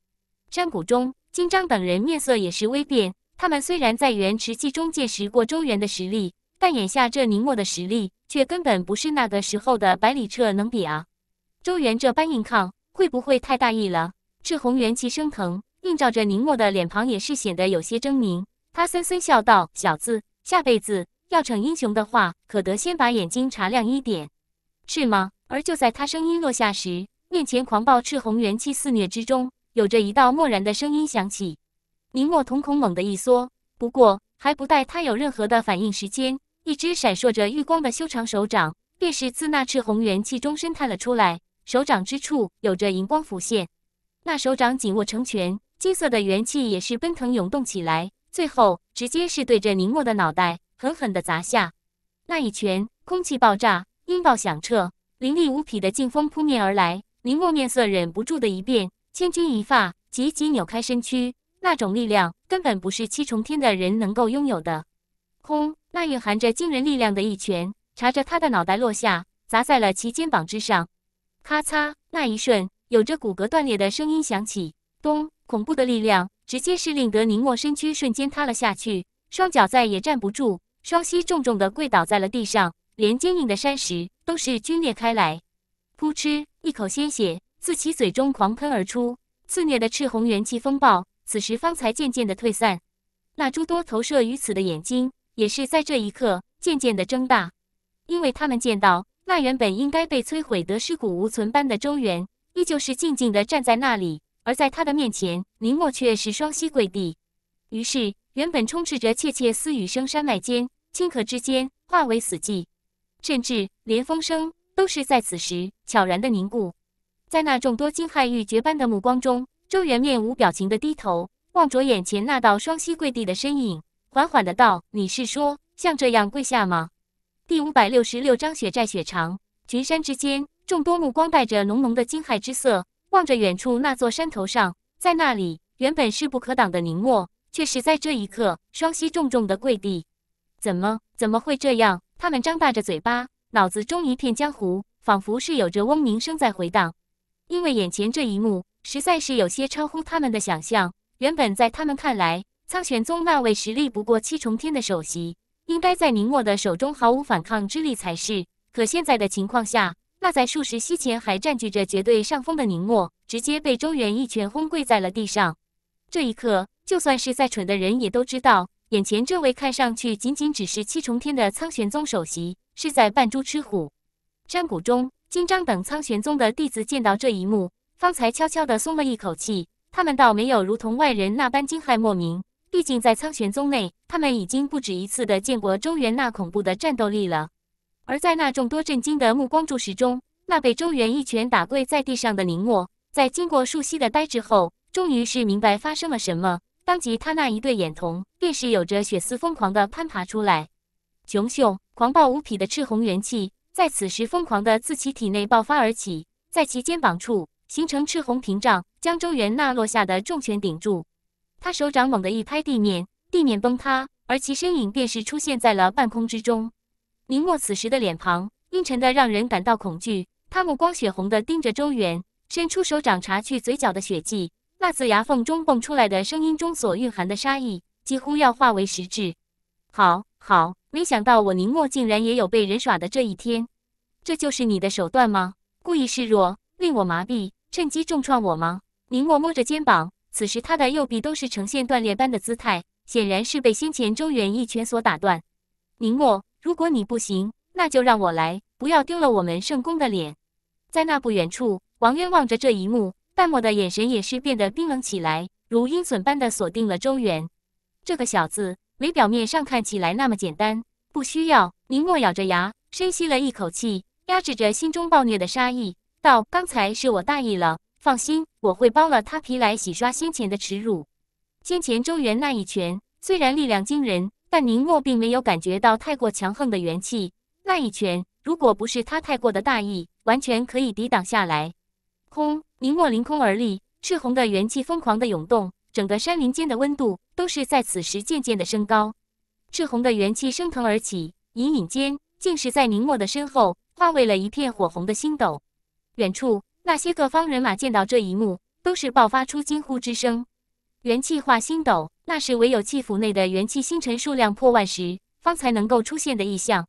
山谷中，金章等人面色也是微变。他们虽然在元池器中见识过周元的实力。但眼下这宁沫的实力，却根本不是那个时候的百里彻能比啊！周元这般硬抗，会不会太大意了？赤红元气升腾，映照着宁沫的脸庞，也是显得有些狰狞。他森森笑道：“小子，下辈子要逞英雄的话，可得先把眼睛擦亮一点，是吗？”而就在他声音落下时，面前狂暴赤红元气肆虐之中，有着一道漠然的声音响起。宁沫瞳孔猛地一缩，不过还不待他有任何的反应时间。一只闪烁着玉光的修长手掌，便是自那赤红元气中伸探了出来。手掌之处有着荧光浮现，那手掌紧握成拳，金色的元气也是奔腾涌动起来。最后，直接是对着宁沫的脑袋狠狠地砸下。那一拳，空气爆炸，音爆响彻，凌厉无匹的劲风扑面而来。宁沫面色忍不住的一变，千钧一发，急急扭开身躯。那种力量，根本不是七重天的人能够拥有的。空那蕴含着惊人力量的一拳，朝着他的脑袋落下，砸在了其肩膀之上。咔嚓，那一瞬，有着骨骼断裂的声音响起。咚，恐怖的力量直接是令得宁沫身躯瞬间塌了下去，双脚再也站不住，双膝重重的跪倒在了地上，连坚硬的山石都是龟裂开来。噗嗤，一口鲜血自其嘴中狂喷而出。肆虐的赤红元气风暴，此时方才渐渐的退散。那诸多投射于此的眼睛。也是在这一刻，渐渐的睁大，因为他们见到那原本应该被摧毁得尸骨无存般的周元，依旧是静静的站在那里；而在他的面前，林墨却是双膝跪地。于是，原本充斥着窃窃私语声山脉间，顷刻之间化为死寂，甚至连风声都是在此时悄然的凝固。在那众多惊骇欲绝般的目光中，周元面无表情的低头望着眼前那道双膝跪地的身影。缓缓的道：“你是说像这样跪下吗？”第五百六十六章血债血偿。群山之间，众多目光带着浓浓的惊骇之色，望着远处那座山头上，在那里原本势不可挡的宁墨，却是在这一刻双膝重重的跪地。怎么？怎么会这样？他们张大着嘴巴，脑子中一片浆糊，仿佛是有着嗡鸣声在回荡。因为眼前这一幕实在是有些超乎他们的想象。原本在他们看来，苍玄宗那位实力不过七重天的首席，应该在宁沫的手中毫无反抗之力才是。可现在的情况下，那在数十息前还占据着绝对上风的宁沫，直接被周元一拳轰跪在了地上。这一刻，就算是再蠢的人也都知道，眼前这位看上去仅仅只是七重天的苍玄宗首席，是在扮猪吃虎。山谷中，金章等苍玄宗的弟子见到这一幕，方才悄悄地松了一口气。他们倒没有如同外人那般惊骇莫名。毕竟在苍玄宗内，他们已经不止一次的见过周元那恐怖的战斗力了。而在那众多震惊的目光注视中，那被周元一拳打跪在地上的宁沫，在经过数息的呆滞后，终于是明白发生了什么。当即，他那一对眼瞳便是有着血丝疯狂的攀爬出来，熊熊狂暴无匹的赤红元气在此时疯狂的自其体内爆发而起，在其肩膀处形成赤红屏障，将周元那落下的重拳顶住。他手掌猛地一拍地面，地面崩塌，而其身影便是出现在了半空之中。宁沫此时的脸庞阴沉的让人感到恐惧，他目光血红的盯着周元，伸出手掌擦去嘴角的血迹，那自牙缝中蹦出来的声音中所蕴含的杀意，几乎要化为实质。好，好，没想到我宁沫竟然也有被人耍的这一天，这就是你的手段吗？故意示弱，令我麻痹，趁机重创我吗？宁沫摸着肩膀。此时，他的右臂都是呈现断裂般的姿态，显然是被先前周元一拳所打断。宁沫，如果你不行，那就让我来，不要丢了我们圣宫的脸。在那不远处，王渊望着这一幕，淡漠的眼神也是变得冰冷起来，如鹰隼般的锁定了周元。这个小子没表面上看起来那么简单。不需要。宁沫咬着牙，深吸了一口气，压制着心中暴虐的杀意，道：“刚才是我大意了。”放心，我会剥了他皮来洗刷先前的耻辱。先前周元那一拳虽然力量惊人，但宁沫并没有感觉到太过强横的元气。那一拳如果不是他太过的大意，完全可以抵挡下来。空，宁沫凌空而立，赤红的元气疯狂的涌动，整个山林间的温度都是在此时渐渐的升高。赤红的元气升腾而起，隐隐间，竟是在宁沫的身后化为了一片火红的星斗。远处。那些各方人马见到这一幕，都是爆发出惊呼之声。元气化星斗，那是唯有气府内的元气星辰数量破万时，方才能够出现的异象。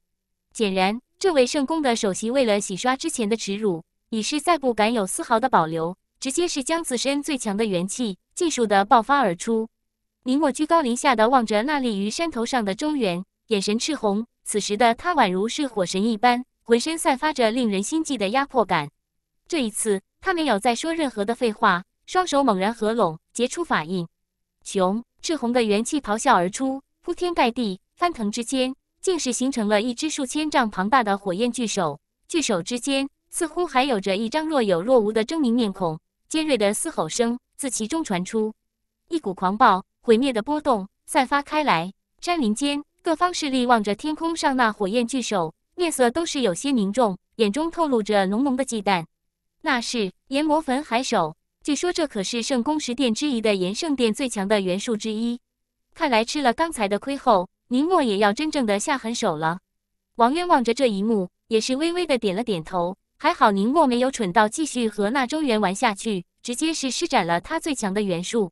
显然，这位圣宫的首席为了洗刷之前的耻辱，已是再不敢有丝毫的保留，直接是将自身最强的元气尽数的爆发而出。宁墨居高临下的望着那立于山头上的中原，眼神赤红，此时的他宛如是火神一般，浑身散发着令人心悸的压迫感。这一次，他没有再说任何的废话，双手猛然合拢，结出法印，熊赤红的元气咆哮而出，铺天盖地，翻腾之间，竟是形成了一只数千丈庞大的火焰巨手，巨手之间似乎还有着一张若有若无的狰狞面孔，尖锐的嘶吼声自其中传出，一股狂暴毁灭的波动散发开来，山林间各方势力望着天空上那火焰巨手，面色都是有些凝重，眼中透露着浓浓的忌惮。那是炎魔焚海手，据说这可是圣宫十殿之一的炎圣殿最强的元素之一。看来吃了刚才的亏后，宁墨也要真正的下狠手了。王渊望着这一幕，也是微微的点了点头。还好宁墨没有蠢到继续和那周元玩下去，直接是施展了他最强的元素。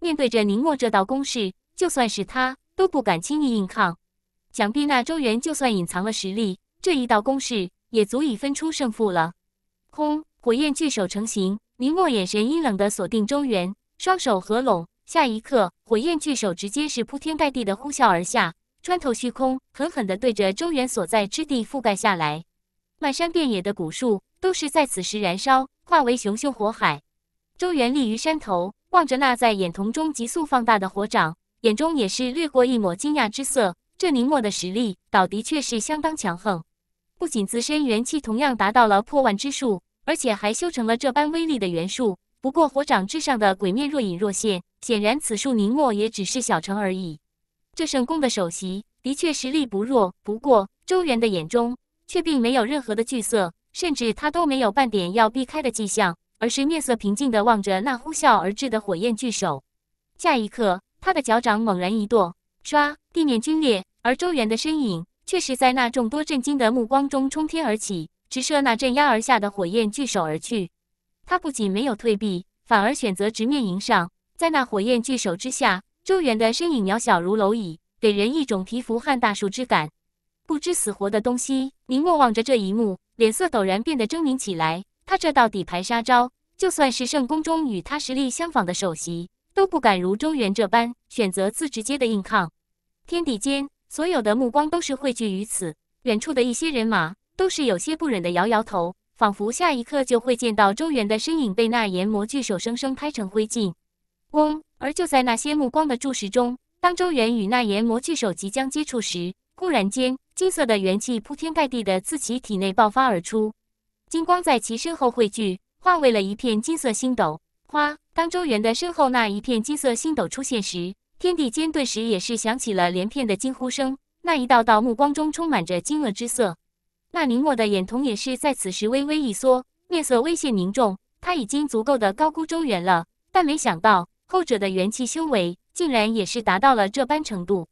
面对着宁墨这道攻势，就算是他都不敢轻易硬抗。想必那周元就算隐藏了实力，这一道攻势也足以分出胜负了。轰！火焰巨手成型，宁墨眼神阴冷的锁定周元，双手合拢，下一刻，火焰巨手直接是铺天盖地的呼啸而下，穿透虚空，狠狠的对着周元所在之地覆盖下来。漫山遍野的古树都是在此时燃烧，化为熊熊火海。周元立于山头，望着那在眼瞳中急速放大的火掌，眼中也是掠过一抹惊讶之色。这宁墨的实力倒的确是相当强横，不仅自身元气同样达到了破万之数。而且还修成了这般威力的元素，不过火掌之上的鬼面若隐若现，显然此术凝墨也只是小成而已。这圣宫的首席的确实力不弱，不过周元的眼中却并没有任何的惧色，甚至他都没有半点要避开的迹象，而是面色平静地望着那呼啸而至的火焰巨手。下一刻，他的脚掌猛然一跺，唰，地面龟裂，而周元的身影却是在那众多震惊的目光中冲天而起。直射那镇压而下的火焰巨手而去，他不仅没有退避，反而选择直面迎上。在那火焰巨手之下，周元的身影渺小如蝼蚁，给人一种蚍蜉撼大树之感。不知死活的东西！宁莫望着这一幕，脸色陡然变得狰狞起来。他这道底牌杀招，就算是圣宫中与他实力相仿的首席，都不敢如周元这般选择最直接的硬抗。天地间所有的目光都是汇聚于此，远处的一些人马。都是有些不忍的，摇摇头，仿佛下一刻就会见到周元的身影被那炎魔巨手生生拍成灰烬。嗡！而就在那些目光的注视中，当周元与那炎魔巨手即将接触时，忽然间，金色的元气铺天盖地的自其体内爆发而出，金光在其身后汇聚，化为了一片金色星斗。哗！当周元的身后那一片金色星斗出现时，天地间顿时也是响起了连片的惊呼声，那一道道目光中充满着惊愕之色。那宁墨的眼瞳也是在此时微微一缩，面色微显凝重。他已经足够的高估周元了，但没想到后者的元气修为竟然也是达到了这般程度，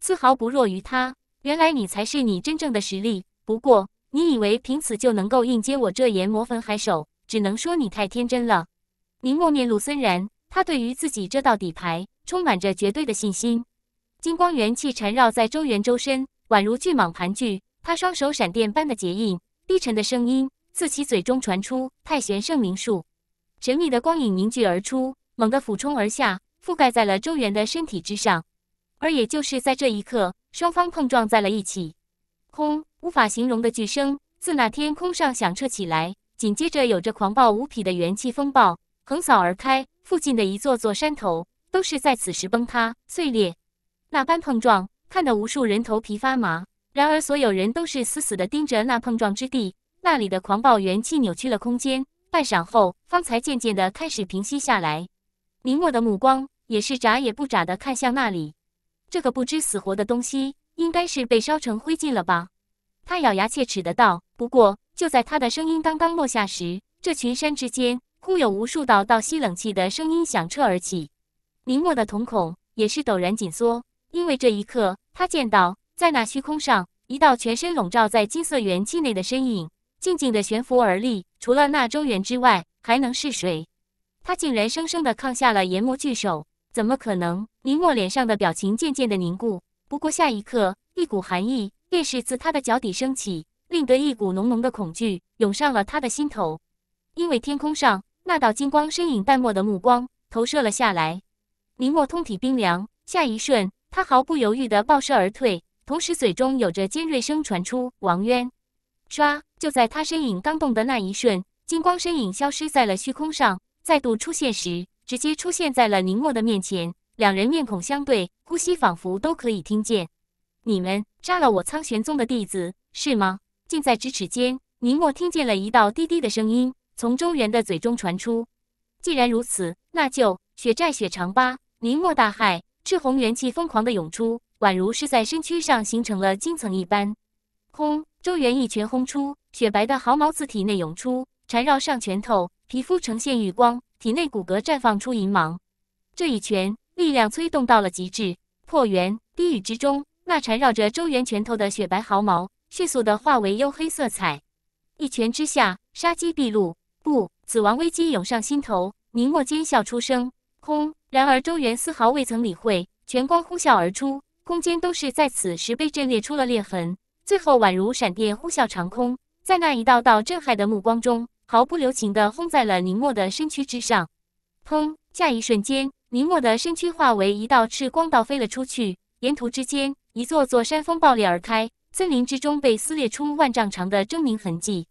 丝毫不弱于他。原来你才是你真正的实力。不过，你以为凭此就能够应接我这炎魔焚海手？只能说你太天真了。宁墨面露森然，他对于自己这道底牌充满着绝对的信心。金光元气缠绕在周元周身，宛如巨蟒盘踞。他双手闪电般的结印，低沉的声音自其嘴中传出。太玄圣灵术，神秘的光影凝聚而出，猛地俯冲而下，覆盖在了周元的身体之上。而也就是在这一刻，双方碰撞在了一起。空无法形容的巨声自那天空上响彻起来，紧接着有着狂暴无匹的元气风暴横扫而开，附近的一座座山头都是在此时崩塌碎裂。那般碰撞，看得无数人头皮发麻。然而，所有人都是死死地盯着那碰撞之地，那里的狂暴元气扭曲了空间。半晌后，方才渐渐地开始平息下来。宁沫的目光也是眨也不眨地看向那里，这个不知死活的东西，应该是被烧成灰烬了吧？他咬牙切齿地道。不过，就在他的声音刚刚落下时，这群山之间，忽有无数道道吸冷气的声音响彻而起。宁沫的瞳孔也是陡然紧缩，因为这一刻，他见到。在那虚空上，一道全身笼罩在金色元气内的身影，静静的悬浮而立。除了那周元之外，还能是谁？他竟然生生的抗下了炎魔巨手，怎么可能？宁沫脸上的表情渐渐的凝固。不过下一刻，一股寒意便是自他的脚底升起，令得一股浓浓的恐惧涌上了他的心头。因为天空上那道金光身影淡漠的目光投射了下来，宁沫通体冰凉。下一瞬，他毫不犹豫的暴射而退。同时，嘴中有着尖锐声传出。王渊，唰！就在他身影刚动的那一瞬，金光身影消失在了虚空上，再度出现时，直接出现在了宁沫的面前。两人面孔相对，呼吸仿佛都可以听见。你们杀了我苍玄宗的弟子，是吗？近在咫尺间，宁沫听见了一道低低的声音从周元的嘴中传出。既然如此，那就血债血偿吧！宁沫大骇，赤红元气疯狂的涌出。宛如是在身躯上形成了金层一般，轰！周元一拳轰出，雪白的毫毛自体内涌出，缠绕上拳头，皮肤呈现玉光，体内骨骼绽放出银芒。这一拳力量催动到了极致，破元低语之中，那缠绕着周元拳头的雪白毫毛迅速的化为幽黑色彩。一拳之下，杀机毕露，不，死亡危机涌上心头，宁墨奸笑出声，轰！然而周元丝毫未曾理会，拳光呼啸而出。空间都是在此时被震裂出了裂痕，最后宛如闪电呼啸长空，在那一道道震撼的目光中，毫不留情的轰在了宁沫的身躯之上。砰！下一瞬间，宁沫的身躯化为一道赤光倒飞了出去，沿途之间一座座山峰爆裂而开，森林之中被撕裂出万丈长的狰狞痕迹。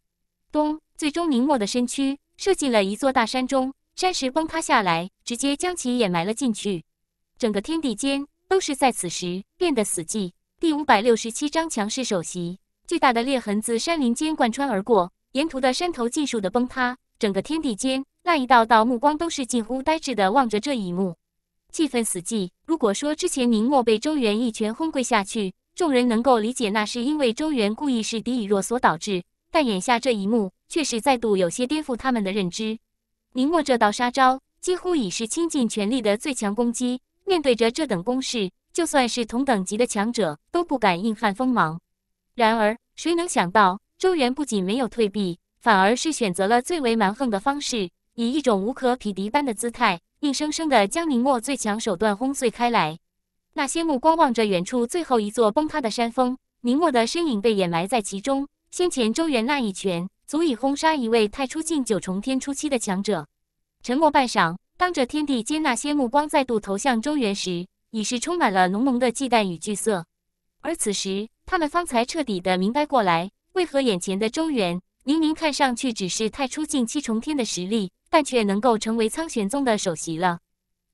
咚！最终宁沫的身躯射进了一座大山中，山石崩塌下来，直接将其掩埋了进去，整个天地间。都是在此时变得死寂。第五百六十七章强势首席。巨大的裂痕自山林间贯穿而过，沿途的山头尽数的崩塌，整个天地间那一道道目光都是近乎呆滞的望着这一幕，气氛死寂。如果说之前宁沫被周元一拳轰跪下去，众人能够理解，那是因为周元故意是敌以弱所导致。但眼下这一幕，却是再度有些颠覆他们的认知。宁沫这道杀招，几乎已是倾尽全力的最强攻击。面对着这等攻势，就算是同等级的强者都不敢硬汉锋芒。然而，谁能想到周元不仅没有退避，反而是选择了最为蛮横的方式，以一种无可匹敌般的姿态，硬生生的将宁墨最强手段轰碎开来。那些目光望着远处最后一座崩塌的山峰，宁墨的身影被掩埋在其中。先前周元那一拳，足以轰杀一位太初境九重天初期的强者。沉默半晌。当着天地间那些目光再度投向周元时，已是充满了浓浓的忌惮与惧色。而此时，他们方才彻底的明白过来，为何眼前的周元明明看上去只是太初境七重天的实力，但却能够成为苍玄宗的首席了。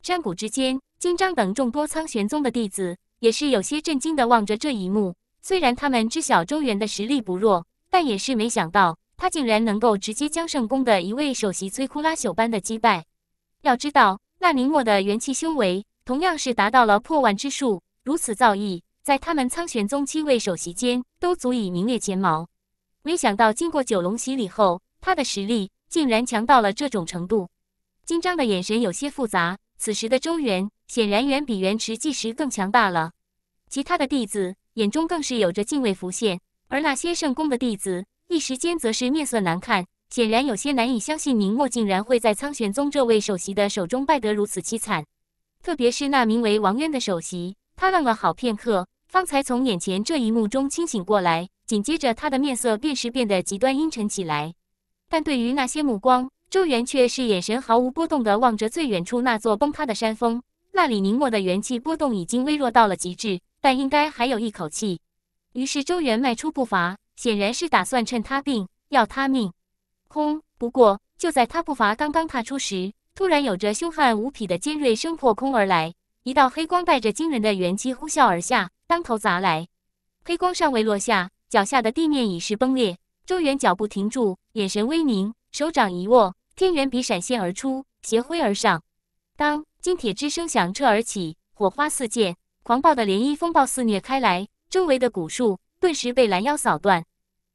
山谷之间，金章等众多苍玄宗的弟子也是有些震惊的望着这一幕。虽然他们知晓周元的实力不弱，但也是没想到他竟然能够直接将圣宫的一位首席摧枯拉朽般的击败。要知道，那宁墨的元气修为同样是达到了破万之数，如此造诣，在他们苍玄宗七位首席间都足以名列前茅。没想到，经过九龙洗礼后，他的实力竟然强到了这种程度。金章的眼神有些复杂。此时的周元显然远比元池纪时更强大了。其他的弟子眼中更是有着敬畏浮现，而那些圣宫的弟子一时间则是面色难看。显然有些难以相信，宁墨竟然会在苍玄宗这位首席的手中败得如此凄惨。特别是那名为王渊的首席，他愣了好片刻，方才从眼前这一幕中清醒过来。紧接着，他的面色便是变得极端阴沉起来。但对于那些目光，周元却是眼神毫无波动的望着最远处那座崩塌的山峰。那里，宁墨的元气波动已经微弱到了极致，但应该还有一口气。于是，周元迈出步伐，显然是打算趁他病要他命。空。不过就在他步伐刚刚踏出时，突然有着凶悍无匹的尖锐声破空而来，一道黑光带着惊人的元气呼啸而下，当头砸来。黑光尚未落下，脚下的地面已是崩裂。周元脚步停住，眼神微凝，手掌一握，天元笔闪现而出，斜挥而上。当金铁之声响彻而起，火花四溅，狂暴的涟漪风暴肆虐开来，周围的古树顿时被拦腰扫断。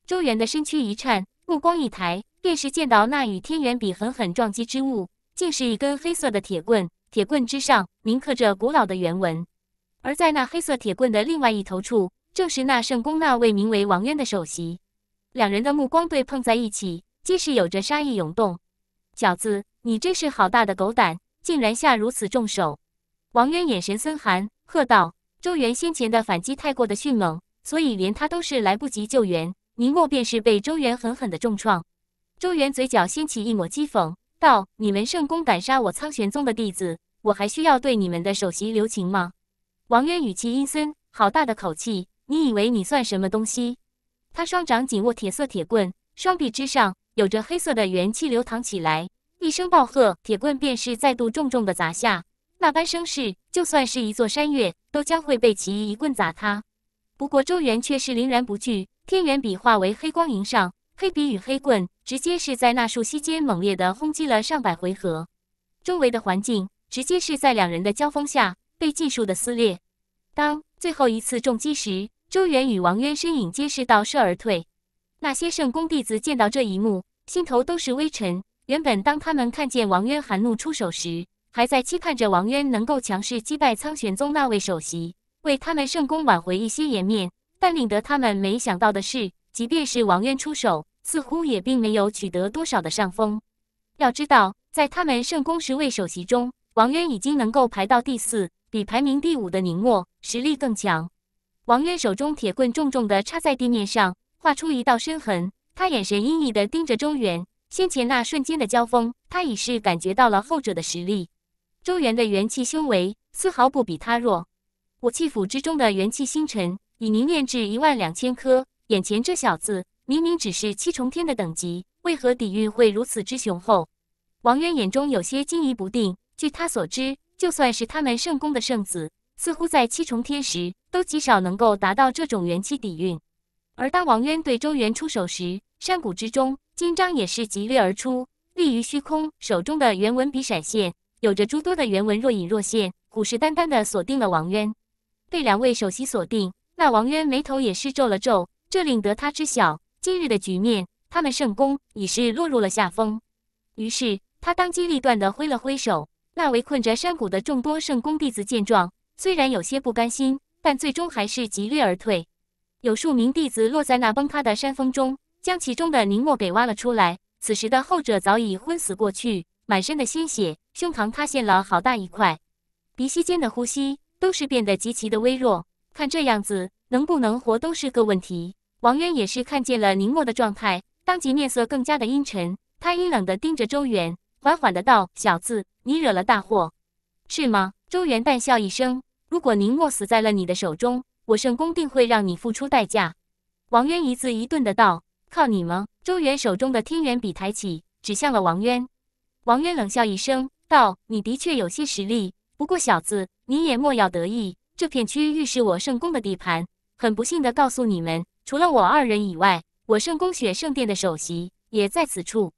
周元的身躯一颤，目光一抬。便是见到那与天元比狠狠撞击之物，竟是一根黑色的铁棍。铁棍之上铭刻着古老的原文，而在那黑色铁棍的另外一头处，正是那圣宫那位名为王渊的首席。两人的目光对碰在一起，皆是有着杀意涌动。饺子，你真是好大的狗胆，竟然下如此重手！王渊眼神森寒，喝道：“周元先前的反击太过的迅猛，所以连他都是来不及救援，宁莫便是被周元狠狠的重创。”周元嘴角掀起一抹讥讽，道：“你们圣宫敢杀我苍玄宗的弟子，我还需要对你们的首席留情吗？”王渊语气阴森：“好大的口气！你以为你算什么东西？”他双掌紧握铁色铁棍，双臂之上有着黑色的元气流淌起来。一声暴喝，铁棍便是再度重重的砸下。那般声势，就算是一座山岳，都将会被其一棍砸塌。不过周元却是凛然不惧，天元笔化为黑光迎上，黑笔与黑棍。直接是在那束息间猛烈的轰击了上百回合，周围的环境直接是在两人的交锋下被尽数的撕裂。当最后一次重击时，周元与王渊身影皆是倒射而退。那些圣宫弟子见到这一幕，心头都是微沉。原本当他们看见王渊含怒出手时，还在期盼着王渊能够强势击败苍玄宗那位首席，为他们圣宫挽回一些颜面。但令得他们没想到的是，即便是王渊出手。似乎也并没有取得多少的上风。要知道，在他们圣宫十位首席中，王渊已经能够排到第四，比排名第五的宁墨实力更强。王渊手中铁棍重重的插在地面上，划出一道深痕。他眼神阴翳的盯着周元，先前那瞬间的交锋，他已是感觉到了后者的实力。周元的元气修为丝毫不比他弱。我气府之中的元气星辰已凝练至一万两千颗，眼前这小子。明明只是七重天的等级，为何底蕴会如此之雄厚？王渊眼中有些惊疑不定。据他所知，就算是他们圣宫的圣子，似乎在七重天时都极少能够达到这种元气底蕴。而当王渊对周元出手时，山谷之中，金章也是急掠而出，立于虚空，手中的原文笔闪现，有着诸多的原文若隐若现，虎视眈眈地锁定了王渊。被两位首席锁定，那王渊眉头也是皱了皱，这令得他知晓。今日的局面，他们圣宫已是落入了下风。于是他当机立断的挥了挥手，那围困着山谷的众多圣宫弟子见状，虽然有些不甘心，但最终还是急掠而退。有数名弟子落在那崩塌的山峰中，将其中的宁墨给挖了出来。此时的后者早已昏死过去，满身的鲜血，胸膛塌陷了好大一块，鼻息间的呼吸都是变得极其的微弱，看这样子，能不能活都是个问题。王渊也是看见了宁墨的状态，当即面色更加的阴沉。他阴冷的盯着周元，缓缓的道：“小子，你惹了大祸，是吗？”周元淡笑一声：“如果宁墨死在了你的手中，我圣宫定会让你付出代价。”王渊一字一顿的道：“靠你吗？”周元手中的天元笔抬起，指向了王渊。王渊冷笑一声道：“你的确有些实力，不过小子，你也莫要得意。这片区域是我圣宫的地盘，很不幸的告诉你们。”除了我二人以外，我圣宫雪圣殿的首席也在此处。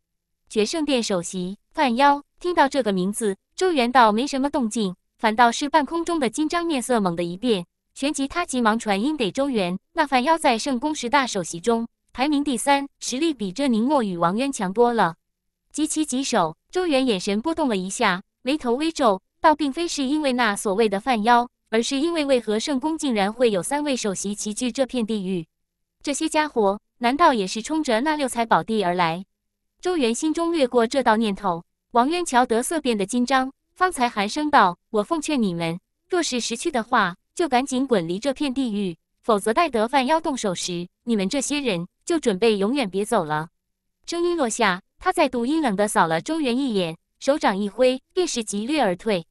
雪圣殿首席范妖，听到这个名字，周元倒没什么动静，反倒是半空中的金章面色猛地一变，旋即他急忙传音给周元。那范妖在圣宫十大首席中排名第三，实力比这宁墨与王渊强多了，极其棘手。周元眼神波动了一下，眉头微皱，倒并非是因为那所谓的范妖，而是因为为何圣宫竟然会有三位首席齐聚这片地域。这些家伙难道也是冲着那六彩宝地而来？周元心中掠过这道念头。王渊瞧得色变得紧张，方才寒声道：“我奉劝你们，若是识趣的话，就赶紧滚离这片地狱；否则待得范妖动手时，你们这些人就准备永远别走了。”声音落下，他再度阴冷地扫了周元一眼，手掌一挥，便是急掠而退。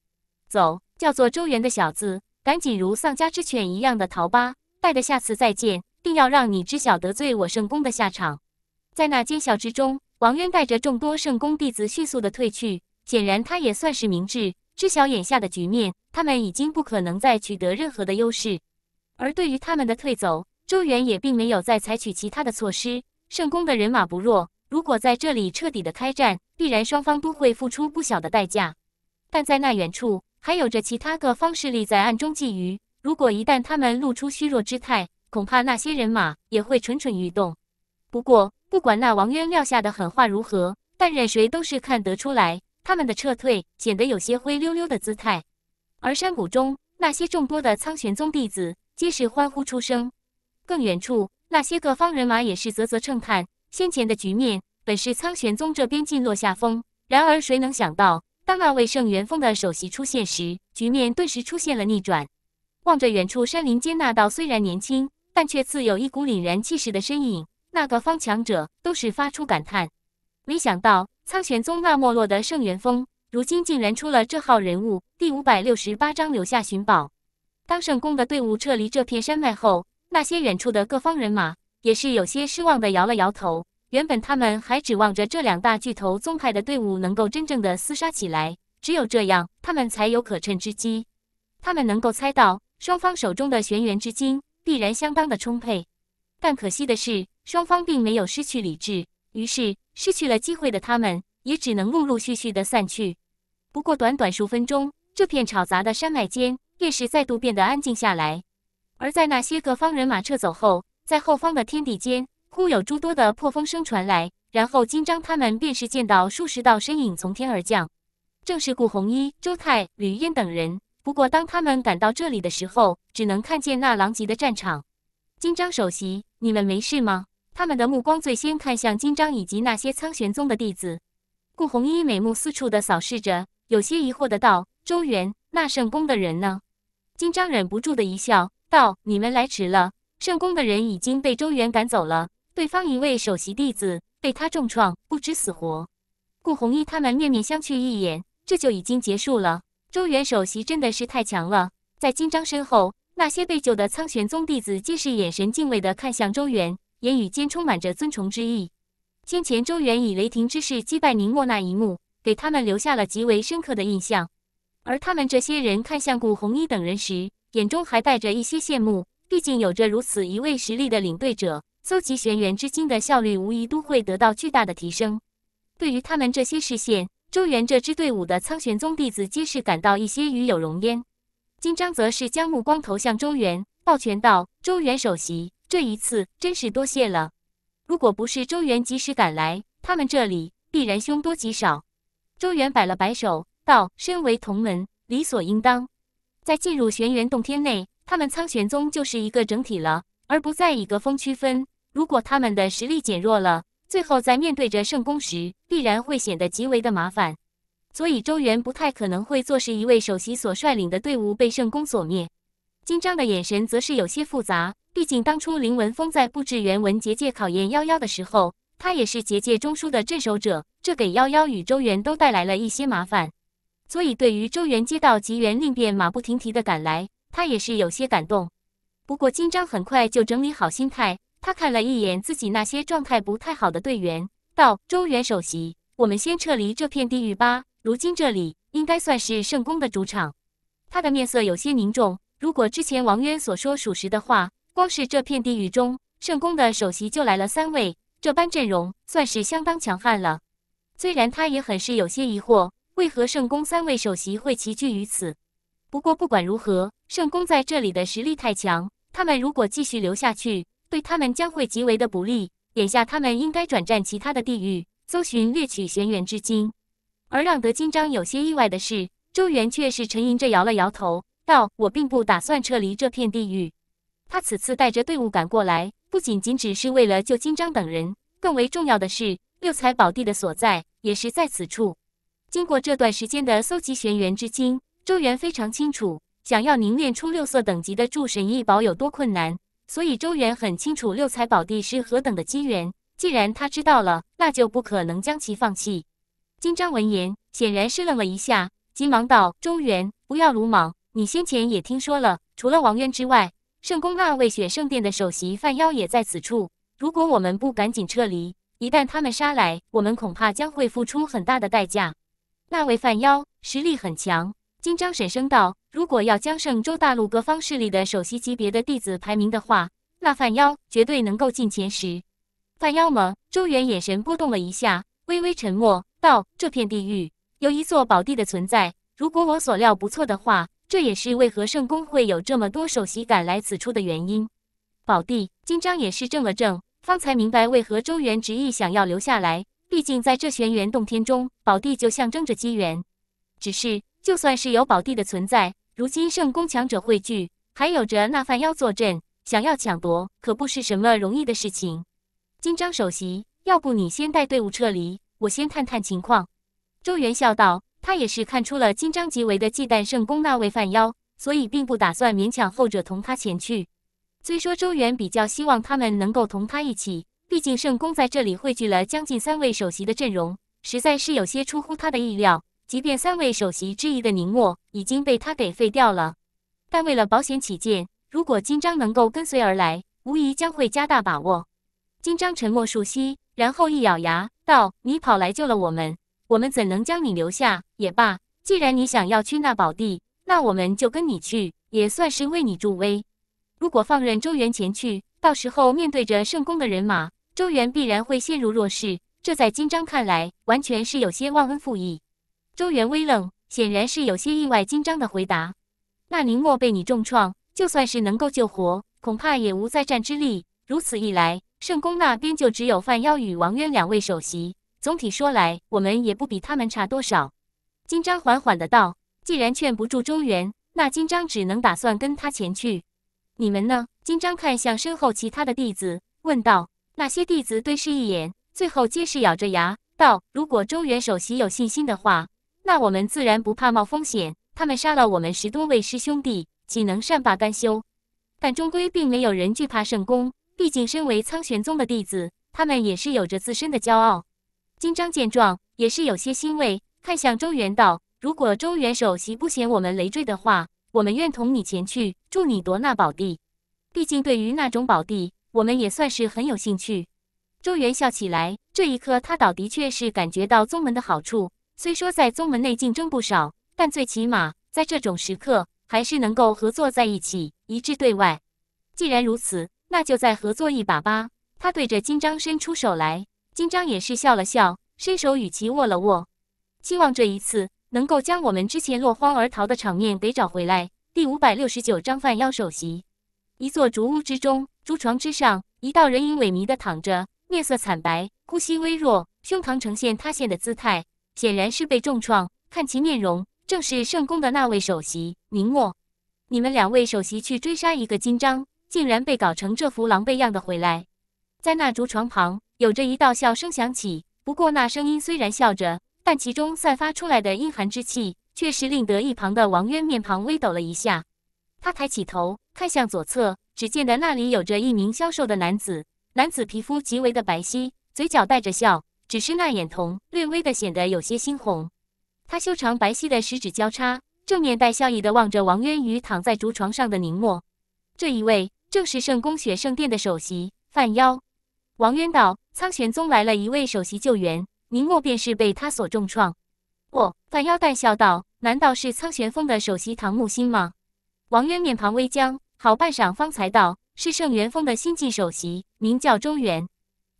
走，叫做周元的小子，赶紧如丧家之犬一样的逃吧！待得下次再见。定要让你知晓得罪我圣宫的下场。在那奸笑之中，王渊带着众多圣宫弟子迅速的退去。显然，他也算是明智，知晓眼下的局面，他们已经不可能再取得任何的优势。而对于他们的退走，周元也并没有再采取其他的措施。圣宫的人马不弱，如果在这里彻底的开战，必然双方都会付出不小的代价。但在那远处，还有着其他各方势力在暗中觊觎。如果一旦他们露出虚弱之态，恐怕那些人马也会蠢蠢欲动。不过，不管那王渊撂下的狠话如何，但任谁都是看得出来，他们的撤退显得有些灰溜溜的姿态。而山谷中那些众多的苍玄宗弟子皆是欢呼出声。更远处，那些各方人马也是啧啧称叹。先前的局面本是苍玄宗这边尽落下风，然而谁能想到，当那位圣元峰的首席出现时，局面顿时出现了逆转。望着远处山林间那道虽然年轻，但却自有一股凛然气势的身影，那个方强者都是发出感叹。没想到苍玄宗那没落的圣元峰，如今竟然出了这号人物。第五百六十八章留下寻宝。当圣宫的队伍撤离这片山脉后，那些远处的各方人马也是有些失望的摇了摇头。原本他们还指望着这两大巨头宗派的队伍能够真正的厮杀起来，只有这样，他们才有可趁之机。他们能够猜到，双方手中的玄元之金。必然相当的充沛，但可惜的是，双方并没有失去理智，于是失去了机会的他们，也只能陆陆续续的散去。不过短短数分钟，这片吵杂的山脉间，便是再度变得安静下来。而在那些各方人马撤走后，在后方的天地间，忽有诸多的破风声传来，然后金章他们便是见到数十道身影从天而降，正是顾红衣、周泰、吕燕等人。不过，当他们赶到这里的时候，只能看见那狼藉的战场。金章首席，你们没事吗？他们的目光最先看向金章以及那些苍玄宗的弟子。顾红衣眉目四处的扫视着，有些疑惑的道：“周元，那圣宫的人呢？”金章忍不住的一笑道：“你们来迟了，圣宫的人已经被周元赶走了。对方一位首席弟子被他重创，不知死活。”顾红衣他们面面相觑一眼，这就已经结束了。周元首席真的是太强了，在金章身后，那些被救的苍玄宗弟子皆是眼神敬畏的看向周元，言语间充满着尊崇之意。先前周元以雷霆之势击败宁沫那一幕，给他们留下了极为深刻的印象。而他们这些人看向顾红衣等人时，眼中还带着一些羡慕，毕竟有着如此一位实力的领队者，搜集玄元之精的效率无疑都会得到巨大的提升。对于他们这些视线。周元这支队伍的苍玄宗弟子皆是感到一些与有荣焉。金章则是将目光投向周元，抱拳道：“周元首席，这一次真是多谢了。如果不是周元及时赶来，他们这里必然凶多吉少。”周元摆了摆手，道：“身为同门，理所应当。在进入玄元洞天内，他们苍玄宗就是一个整体了，而不再以个峰区分。如果他们的实力减弱了，”最后，在面对着圣宫时，必然会显得极为的麻烦，所以周元不太可能会坐视一位首席所率领的队伍被圣宫所灭。金章的眼神则是有些复杂，毕竟当初林文峰在布置元文结界考验幺幺的时候，他也是结界中枢的镇守者，这给幺幺与周元都带来了一些麻烦。所以，对于周元接到吉元令便马不停蹄的赶来，他也是有些感动。不过，金章很快就整理好心态。他看了一眼自己那些状态不太好的队员，道：“周元首席，我们先撤离这片地狱吧。如今这里应该算是圣宫的主场。”他的面色有些凝重。如果之前王渊所说属实的话，光是这片地狱中，圣宫的首席就来了三位，这般阵容算是相当强悍了。虽然他也很是有些疑惑，为何圣宫三位首席会齐聚于此。不过不管如何，圣宫在这里的实力太强，他们如果继续留下去。对他们将会极为的不利。眼下他们应该转战其他的地域，搜寻掠取玄元之精。而让德金章有些意外的是，周元却是沉吟着摇了摇头，道：“我并不打算撤离这片地域。他此次带着队伍赶过来，不仅仅只是为了救金章等人，更为重要的是六彩宝地的所在也是在此处。经过这段时间的搜集玄元之精，周元非常清楚，想要凝练出六色等级的诸神异宝有多困难。”所以周元很清楚六彩宝地是何等的机缘，既然他知道了，那就不可能将其放弃。金章闻言，显然是愣了一下，急忙道：“周元，不要鲁莽！你先前也听说了，除了王渊之外，圣宫那位雪圣殿的首席范妖也在此处。如果我们不赶紧撤离，一旦他们杀来，我们恐怕将会付出很大的代价。那位范妖实力很强。”金章沉声道。如果要将圣州大陆各方势力的首席级别的弟子排名的话，那范妖绝对能够进前十。范妖吗？周元眼神波动了一下，微微沉默道：“这片地域有一座宝地的存在，如果我所料不错的话，这也是为何圣公会有这么多首席赶来此处的原因。”宝地，金章也是怔了怔，方才明白为何周元执意想要留下来。毕竟在这玄元洞天中，宝地就象征着机缘。只是，就算是有宝地的存在，如今圣宫强者汇聚，还有着那范妖坐镇，想要抢夺可不是什么容易的事情。金章首席，要不你先带队伍撤离，我先探探情况。周元笑道，他也是看出了金章极为的忌惮圣宫那位范妖，所以并不打算勉强后者同他前去。虽说周元比较希望他们能够同他一起，毕竟圣宫在这里汇聚了将近三位首席的阵容，实在是有些出乎他的意料。即便三位首席之一的宁墨已经被他给废掉了，但为了保险起见，如果金章能够跟随而来，无疑将会加大把握。金章沉默数息，然后一咬牙道：“你跑来救了我们，我们怎能将你留下？也罢，既然你想要去那宝地，那我们就跟你去，也算是为你助威。如果放任周元前去，到时候面对着圣宫的人马，周元必然会陷入弱势。这在金章看来，完全是有些忘恩负义。”周元微愣，显然是有些意外。金章的回答：“那宁墨被你重创，就算是能够救活，恐怕也无再战之力。如此一来，圣宫那边就只有范妖与王渊两位首席。总体说来，我们也不比他们差多少。”金章缓缓的道：“既然劝不住周元，那金章只能打算跟他前去。你们呢？”金章看向身后其他的弟子，问道。那些弟子对视一眼，最后皆是咬着牙道：“如果周元首席有信心的话。”那我们自然不怕冒风险，他们杀了我们十多位师兄弟，岂能善罢甘休？但终归并没有人惧怕圣宫，毕竟身为苍玄宗的弟子，他们也是有着自身的骄傲。金章见状也是有些欣慰，看向周元道：“如果周元首席不嫌我们累赘的话，我们愿同你前去，助你夺那宝地。毕竟对于那种宝地，我们也算是很有兴趣。”周元笑起来，这一刻他倒的确是感觉到宗门的好处。虽说在宗门内竞争不少，但最起码在这种时刻还是能够合作在一起，一致对外。既然如此，那就再合作一把吧。他对着金章伸出手来，金章也是笑了笑，伸手与其握了握，希望这一次能够将我们之前落荒而逃的场面给找回来。第五百六十九章范妖首席。一座竹屋之中，竹床之上，一道人影萎靡的躺着，面色惨白，呼吸微弱，胸膛呈现塌陷的姿态。显然是被重创，看其面容，正是圣宫的那位首席宁末，你们两位首席去追杀一个金章，竟然被搞成这副狼狈样的回来。在那竹床旁，有着一道笑声响起。不过那声音虽然笑着，但其中散发出来的阴寒之气，却是令得一旁的王渊面庞微抖了一下。他抬起头看向左侧，只见得那里有着一名消瘦的男子，男子皮肤极为的白皙，嘴角带着笑。只是那眼瞳略微的显得有些猩红，他修长白皙的食指交叉，正面带笑意的望着王渊与躺在竹床上的宁沫。这一位正是圣宫雪圣殿的首席范妖。王渊道：“苍玄宗来了一位首席救援，宁沫便是被他所重创。”哦，范妖带笑道：“难道是苍玄峰的首席唐木心吗？”王渊面庞微僵，好半晌方才道：“是圣元峰的新晋首席，名叫周元。”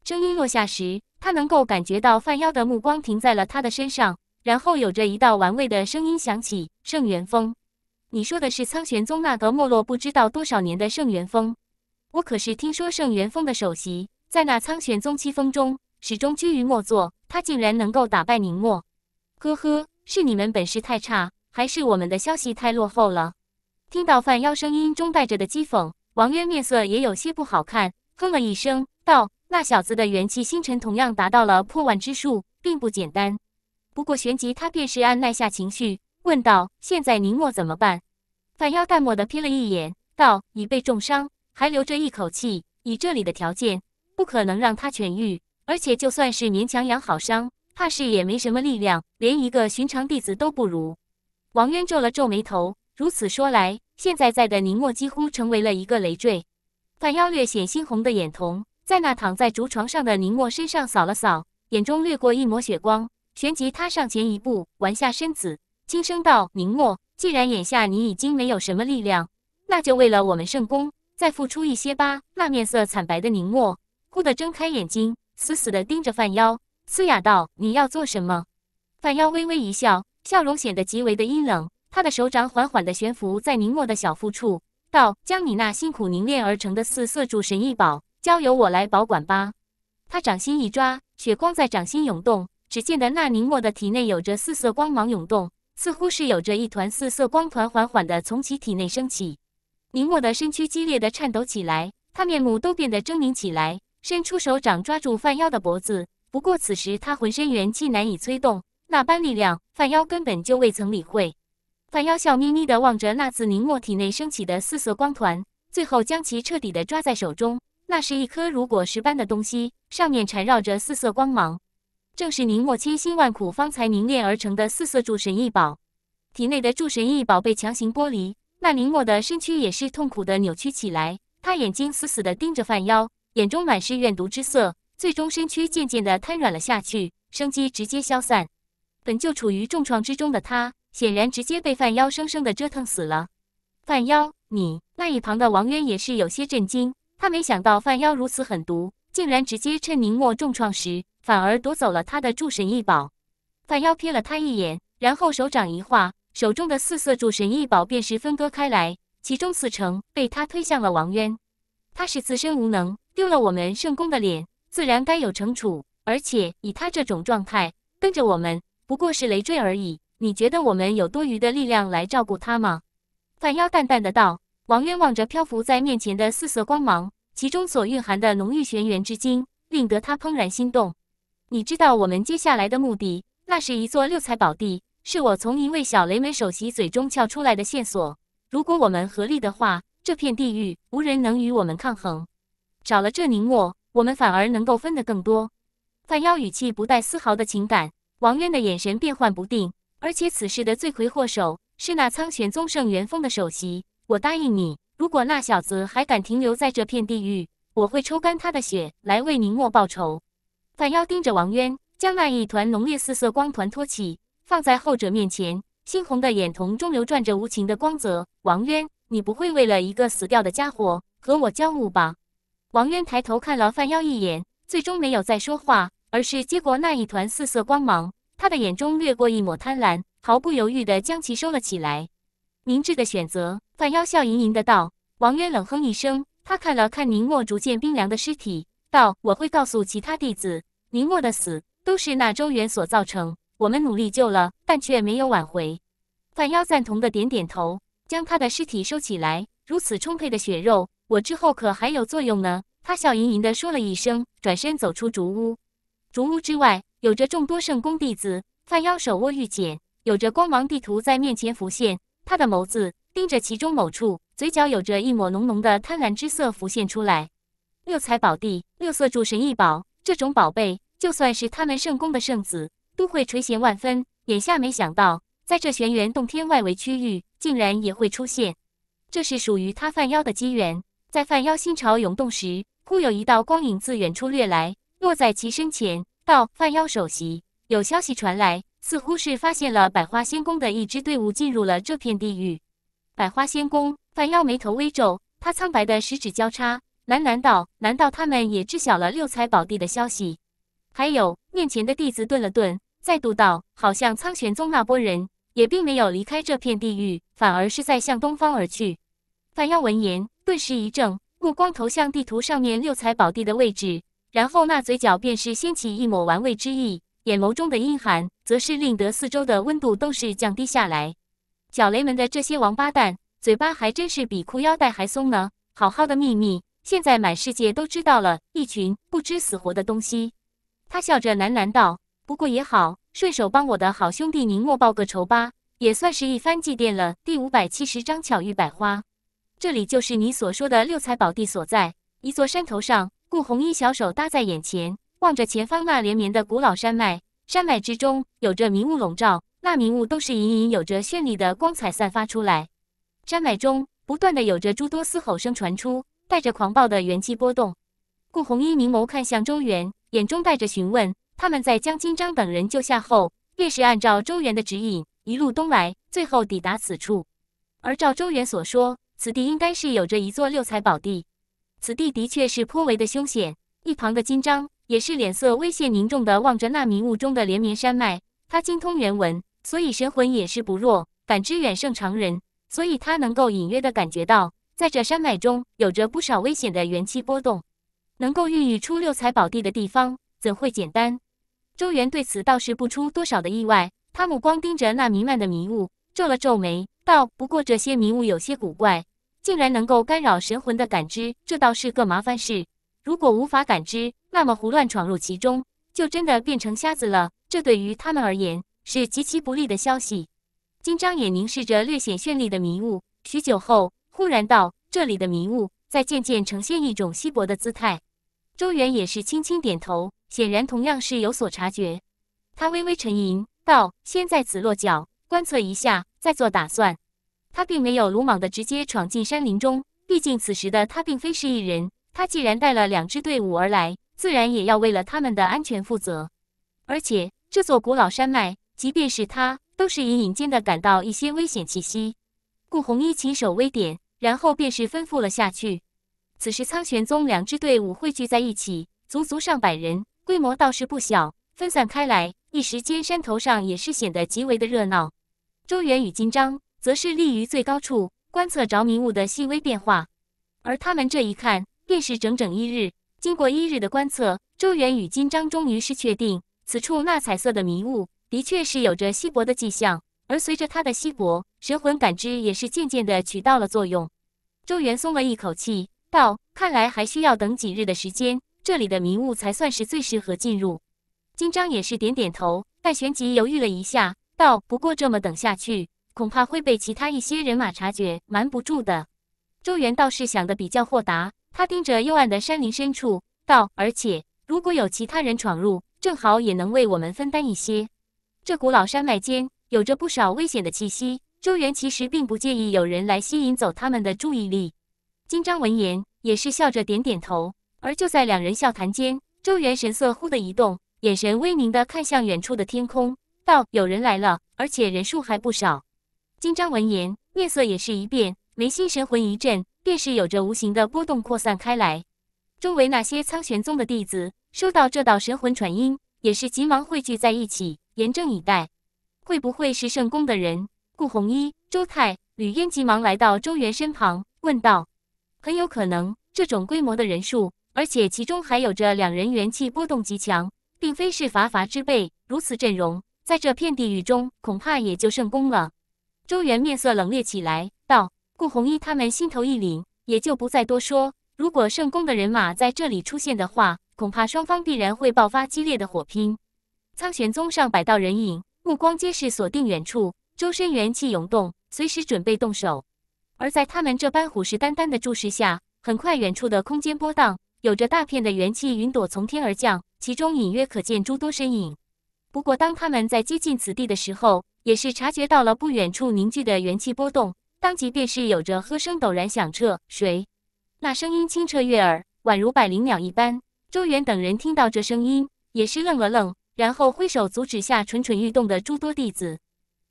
声音落下时。他能够感觉到范妖的目光停在了他的身上，然后有着一道玩味的声音响起：“圣元峰，你说的是苍玄宗那个没落不知道多少年的圣元峰？我可是听说圣元峰的首席在那苍玄宗七峰中始终居于末座，他竟然能够打败宁墨。呵呵，是你们本事太差，还是我们的消息太落后了？”听到范妖声音中带着的讥讽，王渊面色也有些不好看，哼了一声道。那小子的元气星辰同样达到了破万之数，并不简单。不过旋即他便是按耐下情绪，问道：“现在宁沫怎么办？”范妖淡漠的瞥了一眼，道：“已被重伤，还留着一口气，以这里的条件，不可能让他痊愈。而且就算是勉强养好伤，怕是也没什么力量，连一个寻常弟子都不如。”王渊皱了皱眉头，如此说来，现在在的宁沫几乎成为了一个累赘。范妖略显猩红的眼瞳。在那躺在竹床上的宁沫身上扫了扫，眼中掠过一抹血光，旋即他上前一步，弯下身子，轻声道：“宁沫，既然眼下你已经没有什么力量，那就为了我们圣宫，再付出一些吧。”那面色惨白的宁沫忽地睁开眼睛，死死地盯着范妖，嘶哑道：“你要做什么？”范妖微微一笑，笑容显得极为的阴冷。他的手掌缓缓地悬浮在宁沫的小腹处，道：“将你那辛苦凝练而成的四色主神异宝。”交由我来保管吧。他掌心一抓，血光在掌心涌动。只见得那宁沫的体内有着四色光芒涌动，似乎是有着一团四色光团缓缓地从其体内升起。宁沫的身躯激烈的颤抖起来，他面目都变得狰狞起来，伸出手掌抓住范妖的脖子。不过此时他浑身元气难以催动，那般力量范妖根本就未曾理会。范妖笑眯眯的望着那自宁沫体内升起的四色光团，最后将其彻底的抓在手中。那是一颗如果实般的东西，上面缠绕着四色光芒，正是宁沫千辛万苦方才凝练而成的四色诸神异宝。体内的诸神异宝被强行剥离，那宁沫的身躯也是痛苦的扭曲起来。他眼睛死死的盯着范妖，眼中满是怨毒之色。最终，身躯渐渐的瘫软了下去，生机直接消散。本就处于重创之中的他，显然直接被范妖生生的折腾死了。范妖，你那一旁的王渊也是有些震惊。他没想到范妖如此狠毒，竟然直接趁宁沫重创时，反而夺走了他的助神异宝。范妖瞥了他一眼，然后手掌一画，手中的四色助神异宝便是分割开来，其中四成被他推向了王渊。他是自身无能，丢了我们圣宫的脸，自然该有惩处。而且以他这种状态跟着我们，不过是累赘而已。你觉得我们有多余的力量来照顾他吗？范妖淡淡的道。王渊望着漂浮在面前的四色光芒，其中所蕴含的浓郁玄元之精，令得他怦然心动。你知道我们接下来的目的？那是一座六彩宝地，是我从一位小雷门首席嘴中撬出来的线索。如果我们合力的话，这片地域无人能与我们抗衡。找了这凝墨，我们反而能够分得更多。范妖语气不带丝毫的情感，王渊的眼神变幻不定。而且此事的罪魁祸首是那苍玄宗圣元峰的首席。我答应你，如果那小子还敢停留在这片地狱，我会抽干他的血来为宁沫报仇。范妖盯着王渊，将那一团浓烈四色光团托起，放在后者面前，猩红的眼瞳中流转着无情的光泽。王渊，你不会为了一个死掉的家伙和我交恶吧？王渊抬头看了范妖一眼，最终没有再说话，而是接过那一团四色光芒，他的眼中掠过一抹贪婪，毫不犹豫地将其收了起来。明智的选择。范妖笑盈盈的道：“王渊冷哼一声，他看了看宁沫逐渐冰凉的尸体，道：‘我会告诉其他弟子，宁沫的死都是那周元所造成。我们努力救了，但却没有挽回。’”范妖赞同的点点头，将他的尸体收起来。如此充沛的血肉，我之后可还有作用呢？他笑盈盈的说了一声，转身走出竹屋。竹屋之外，有着众多圣宫弟子。范妖手握玉简，有着光芒地图在面前浮现，他的眸子。盯着其中某处，嘴角有着一抹浓浓的贪婪之色浮现出来。六彩宝地，六色主神异宝，这种宝贝就算是他们圣宫的圣子都会垂涎万分。眼下没想到，在这玄元洞天外围区域竟然也会出现，这是属于他范妖的机缘。在范妖心潮涌动时，忽有一道光影自远处掠来，落在其身前。道：“范妖首席，有消息传来，似乎是发现了百花仙宫的一支队伍进入了这片地域。”百花仙宫，范妖眉头微皱，他苍白的十指交叉，喃喃道：“难道他们也知晓了六彩宝地的消息？”还有，面前的弟子顿了顿，再度道：“好像苍玄宗那波人也并没有离开这片地域，反而是在向东方而去。”范妖闻言，顿时一怔，目光投向地图上面六彩宝地的位置，然后那嘴角便是掀起一抹玩味之意，眼眸中的阴寒，则是令得四周的温度都是降低下来。小雷门的这些王八蛋，嘴巴还真是比裤腰带还松呢！好好的秘密，现在满世界都知道了。一群不知死活的东西，他笑着喃喃道：“不过也好，顺手帮我的好兄弟宁沫报个仇吧，也算是一番祭奠了。”第五百七十章巧遇百花。这里就是你所说的六彩宝地所在，一座山头上，顾红衣小手搭在眼前，望着前方那连绵的古老山脉，山脉之中有着迷雾笼罩。那迷雾都是隐隐有着绚丽的光彩散发出来，山脉中不断的有着诸多嘶吼声传出，带着狂暴的元气波动。顾红衣凝眸看向周元，眼中带着询问。他们在将金章等人救下后，便是按照周元的指引一路东来，最后抵达此处。而照周元所说，此地应该是有着一座六彩宝地。此地的确是颇为的凶险。一旁的金章也是脸色威胁凝重的望着那迷雾中的连绵山脉，他精通原文。所以神魂也是不弱，感知远胜常人，所以他能够隐约的感觉到，在这山脉中有着不少危险的元气波动。能够孕育出六彩宝地的地方，怎会简单？周元对此倒是不出多少的意外，他目光盯着那弥漫的迷雾，皱了皱眉，道：“不过这些迷雾有些古怪，竟然能够干扰神魂的感知，这倒是个麻烦事。如果无法感知，那么胡乱闯入其中，就真的变成瞎子了。这对于他们而言。”是极其不利的消息。金章也凝视着略显绚丽的迷雾，许久后忽然道：“这里的迷雾在渐渐呈现一种稀薄的姿态。”周元也是轻轻点头，显然同样是有所察觉。他微微沉吟道：“先在此落脚，观测一下，再做打算。”他并没有鲁莽的直接闯进山林中，毕竟此时的他并非是一人。他既然带了两支队伍而来，自然也要为了他们的安全负责。而且这座古老山脉。即便是他，都是隐隐间的感到一些危险气息。顾红衣起手微点，然后便是吩咐了下去。此时，苍玄宗两支队伍汇聚在一起，足足上百人，规模倒是不小。分散开来，一时间山头上也是显得极为的热闹。周元与金章则是立于最高处，观测着迷雾的细微变化。而他们这一看，便是整整一日。经过一日的观测，周元与金章终于是确定，此处那彩色的迷雾。的确是有着稀薄的迹象，而随着他的稀薄，神魂感知也是渐渐的起到了作用。周元松了一口气，道：“看来还需要等几日的时间，这里的迷雾才算是最适合进入。”金章也是点点头，但旋即犹豫了一下，道：“不过这么等下去，恐怕会被其他一些人马察觉，瞒不住的。”周元倒是想的比较豁达，他盯着幽暗的山林深处，道：“而且如果有其他人闯入，正好也能为我们分担一些。”这古老山脉间有着不少危险的气息。周元其实并不介意有人来吸引走他们的注意力。金章闻言也是笑着点点头。而就在两人笑谈间，周元神色忽地一动，眼神微凝地看向远处的天空，道：“有人来了，而且人数还不少。”金章闻言面色也是一变，眉心神魂一震，便是有着无形的波动扩散开来。周围那些苍玄宗的弟子收到这道神魂传音，也是急忙汇聚在一起。严阵以待，会不会是圣宫的人？顾红衣、周泰、吕烟急忙来到周元身旁，问道：“很有可能，这种规模的人数，而且其中还有着两人元气波动极强，并非是伐伐之辈。如此阵容，在这片地域中，恐怕也就圣宫了。”周元面色冷冽起来，道：“顾红衣，他们心头一凛，也就不再多说。如果圣宫的人马在这里出现的话，恐怕双方必然会爆发激烈的火拼。”苍玄宗上百道人影，目光皆是锁定远处，周身元气涌动，随时准备动手。而在他们这般虎视眈眈的注视下，很快远处的空间波荡，有着大片的元气云朵从天而降，其中隐约可见诸多身影。不过，当他们在接近此地的时候，也是察觉到了不远处凝聚的元气波动，当即便是有着喝声陡然响彻。谁？那声音清澈悦耳，宛如百灵鸟一般。周元等人听到这声音，也是愣了愣。然后挥手阻止下蠢蠢欲动的诸多弟子。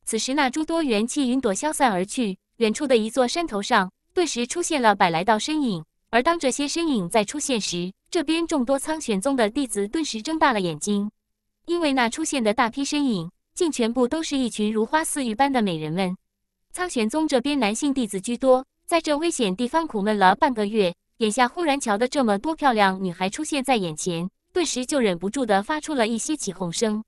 此时那诸多元气云朵消散而去，远处的一座山头上顿时出现了百来道身影。而当这些身影再出现时，这边众多苍玄宗的弟子顿时睁大了眼睛，因为那出现的大批身影，竟全部都是一群如花似玉般的美人们。苍玄宗这边男性弟子居多，在这危险地方苦闷了半个月，眼下忽然瞧得这么多漂亮女孩出现在眼前。顿时就忍不住的发出了一些起哄声。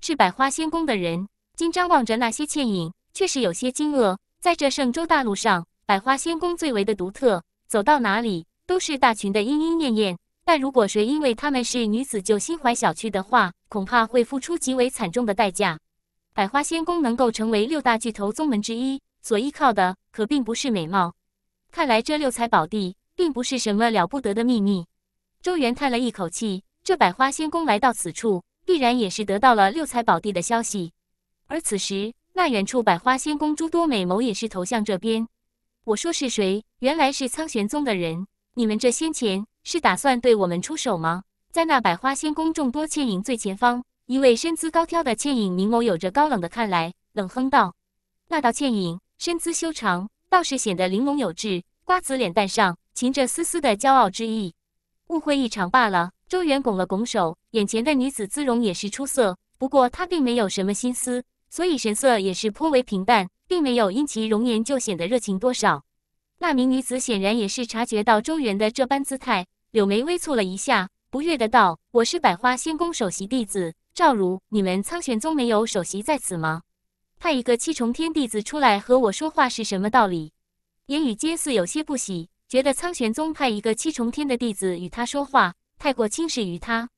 是百花仙宫的人，金章望着那些倩影，确实有些惊愕。在这圣州大陆上，百花仙宫最为的独特，走到哪里都是大群的莺莺燕燕。但如果谁因为她们是女子就心怀小觑的话，恐怕会付出极为惨重的代价。百花仙宫能够成为六大巨头宗门之一，所依靠的可并不是美貌。看来这六彩宝地并不是什么了不得的秘密。周元叹了一口气。这百花仙宫来到此处，必然也是得到了六彩宝地的消息。而此时，那远处百花仙宫诸多美眸也是投向这边。我说是谁？原来是苍玄宗的人。你们这先前是打算对我们出手吗？在那百花仙宫众多倩影最前方，一位身姿高挑的倩影，明眸有着高冷的看来，冷哼道：“那道倩影身姿修长，倒是显得玲珑有致，瓜子脸蛋上噙着丝丝的骄傲之意。”误会一场罢了。周元拱了拱手，眼前的女子姿容也是出色，不过她并没有什么心思，所以神色也是颇为平淡，并没有因其容颜就显得热情多少。那名女子显然也是察觉到周元的这般姿态，柳眉微蹙了一下，不悦的道：“我是百花仙宫首席弟子赵如，你们苍玄宗没有首席在此吗？派一个七重天弟子出来和我说话是什么道理？”言语间似有些不喜。觉得苍玄宗派一个七重天的弟子与他说话，太过轻视于他。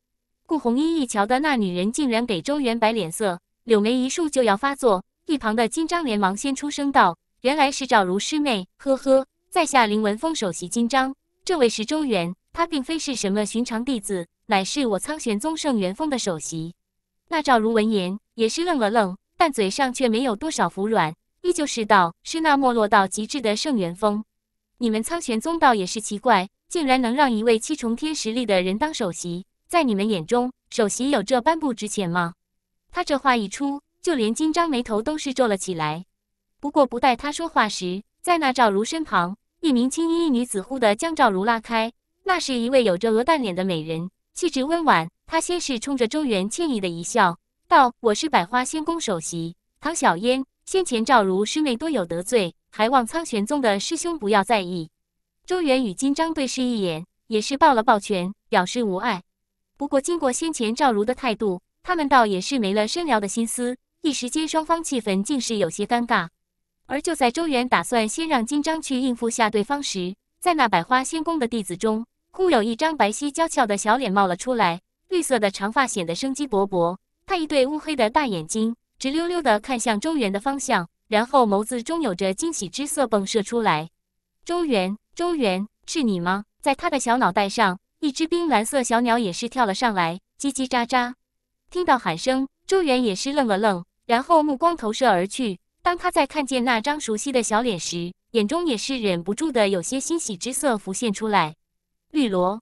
顾红衣一瞧的那女人竟然给周元摆脸色，柳眉一竖就要发作。一旁的金章连忙先出声道：“原来是赵如师妹，呵呵，在下林文峰，首席金章。这位是周元，他并非是什么寻常弟子，乃是我苍玄宗圣元峰的首席。”那赵如闻言也是愣了愣，但嘴上却没有多少服软，依旧是道：“是那没落到极致的圣元峰。”你们苍玄宗倒也是奇怪，竟然能让一位七重天实力的人当首席。在你们眼中，首席有这般不值钱吗？他这话一出，就连金章眉头都是皱了起来。不过不待他说话时，在那赵如身旁，一名青衣女子忽地将赵如拉开。那是一位有着鹅蛋脸的美人，气质温婉。她先是冲着周元歉意的一笑，道：“我是百花仙宫首席唐小嫣，先前赵如师妹多有得罪。”还望苍玄宗的师兄不要在意。周元与金章对视一眼，也是抱了抱拳，表示无碍。不过，经过先前赵如的态度，他们倒也是没了深聊的心思。一时间，双方气氛竟是有些尴尬。而就在周元打算先让金章去应付下对方时，在那百花仙宫的弟子中，忽有一张白皙娇俏的小脸冒了出来，绿色的长发显得生机勃勃。他一对乌黑的大眼睛，直溜溜的看向周元的方向。然后眸子中有着惊喜之色迸射出来，周元，周元，是你吗？在他的小脑袋上，一只冰蓝色小鸟也是跳了上来，叽叽喳喳。听到喊声，周元也是愣了愣，然后目光投射而去。当他在看见那张熟悉的小脸时，眼中也是忍不住的有些欣喜之色浮现出来，绿萝。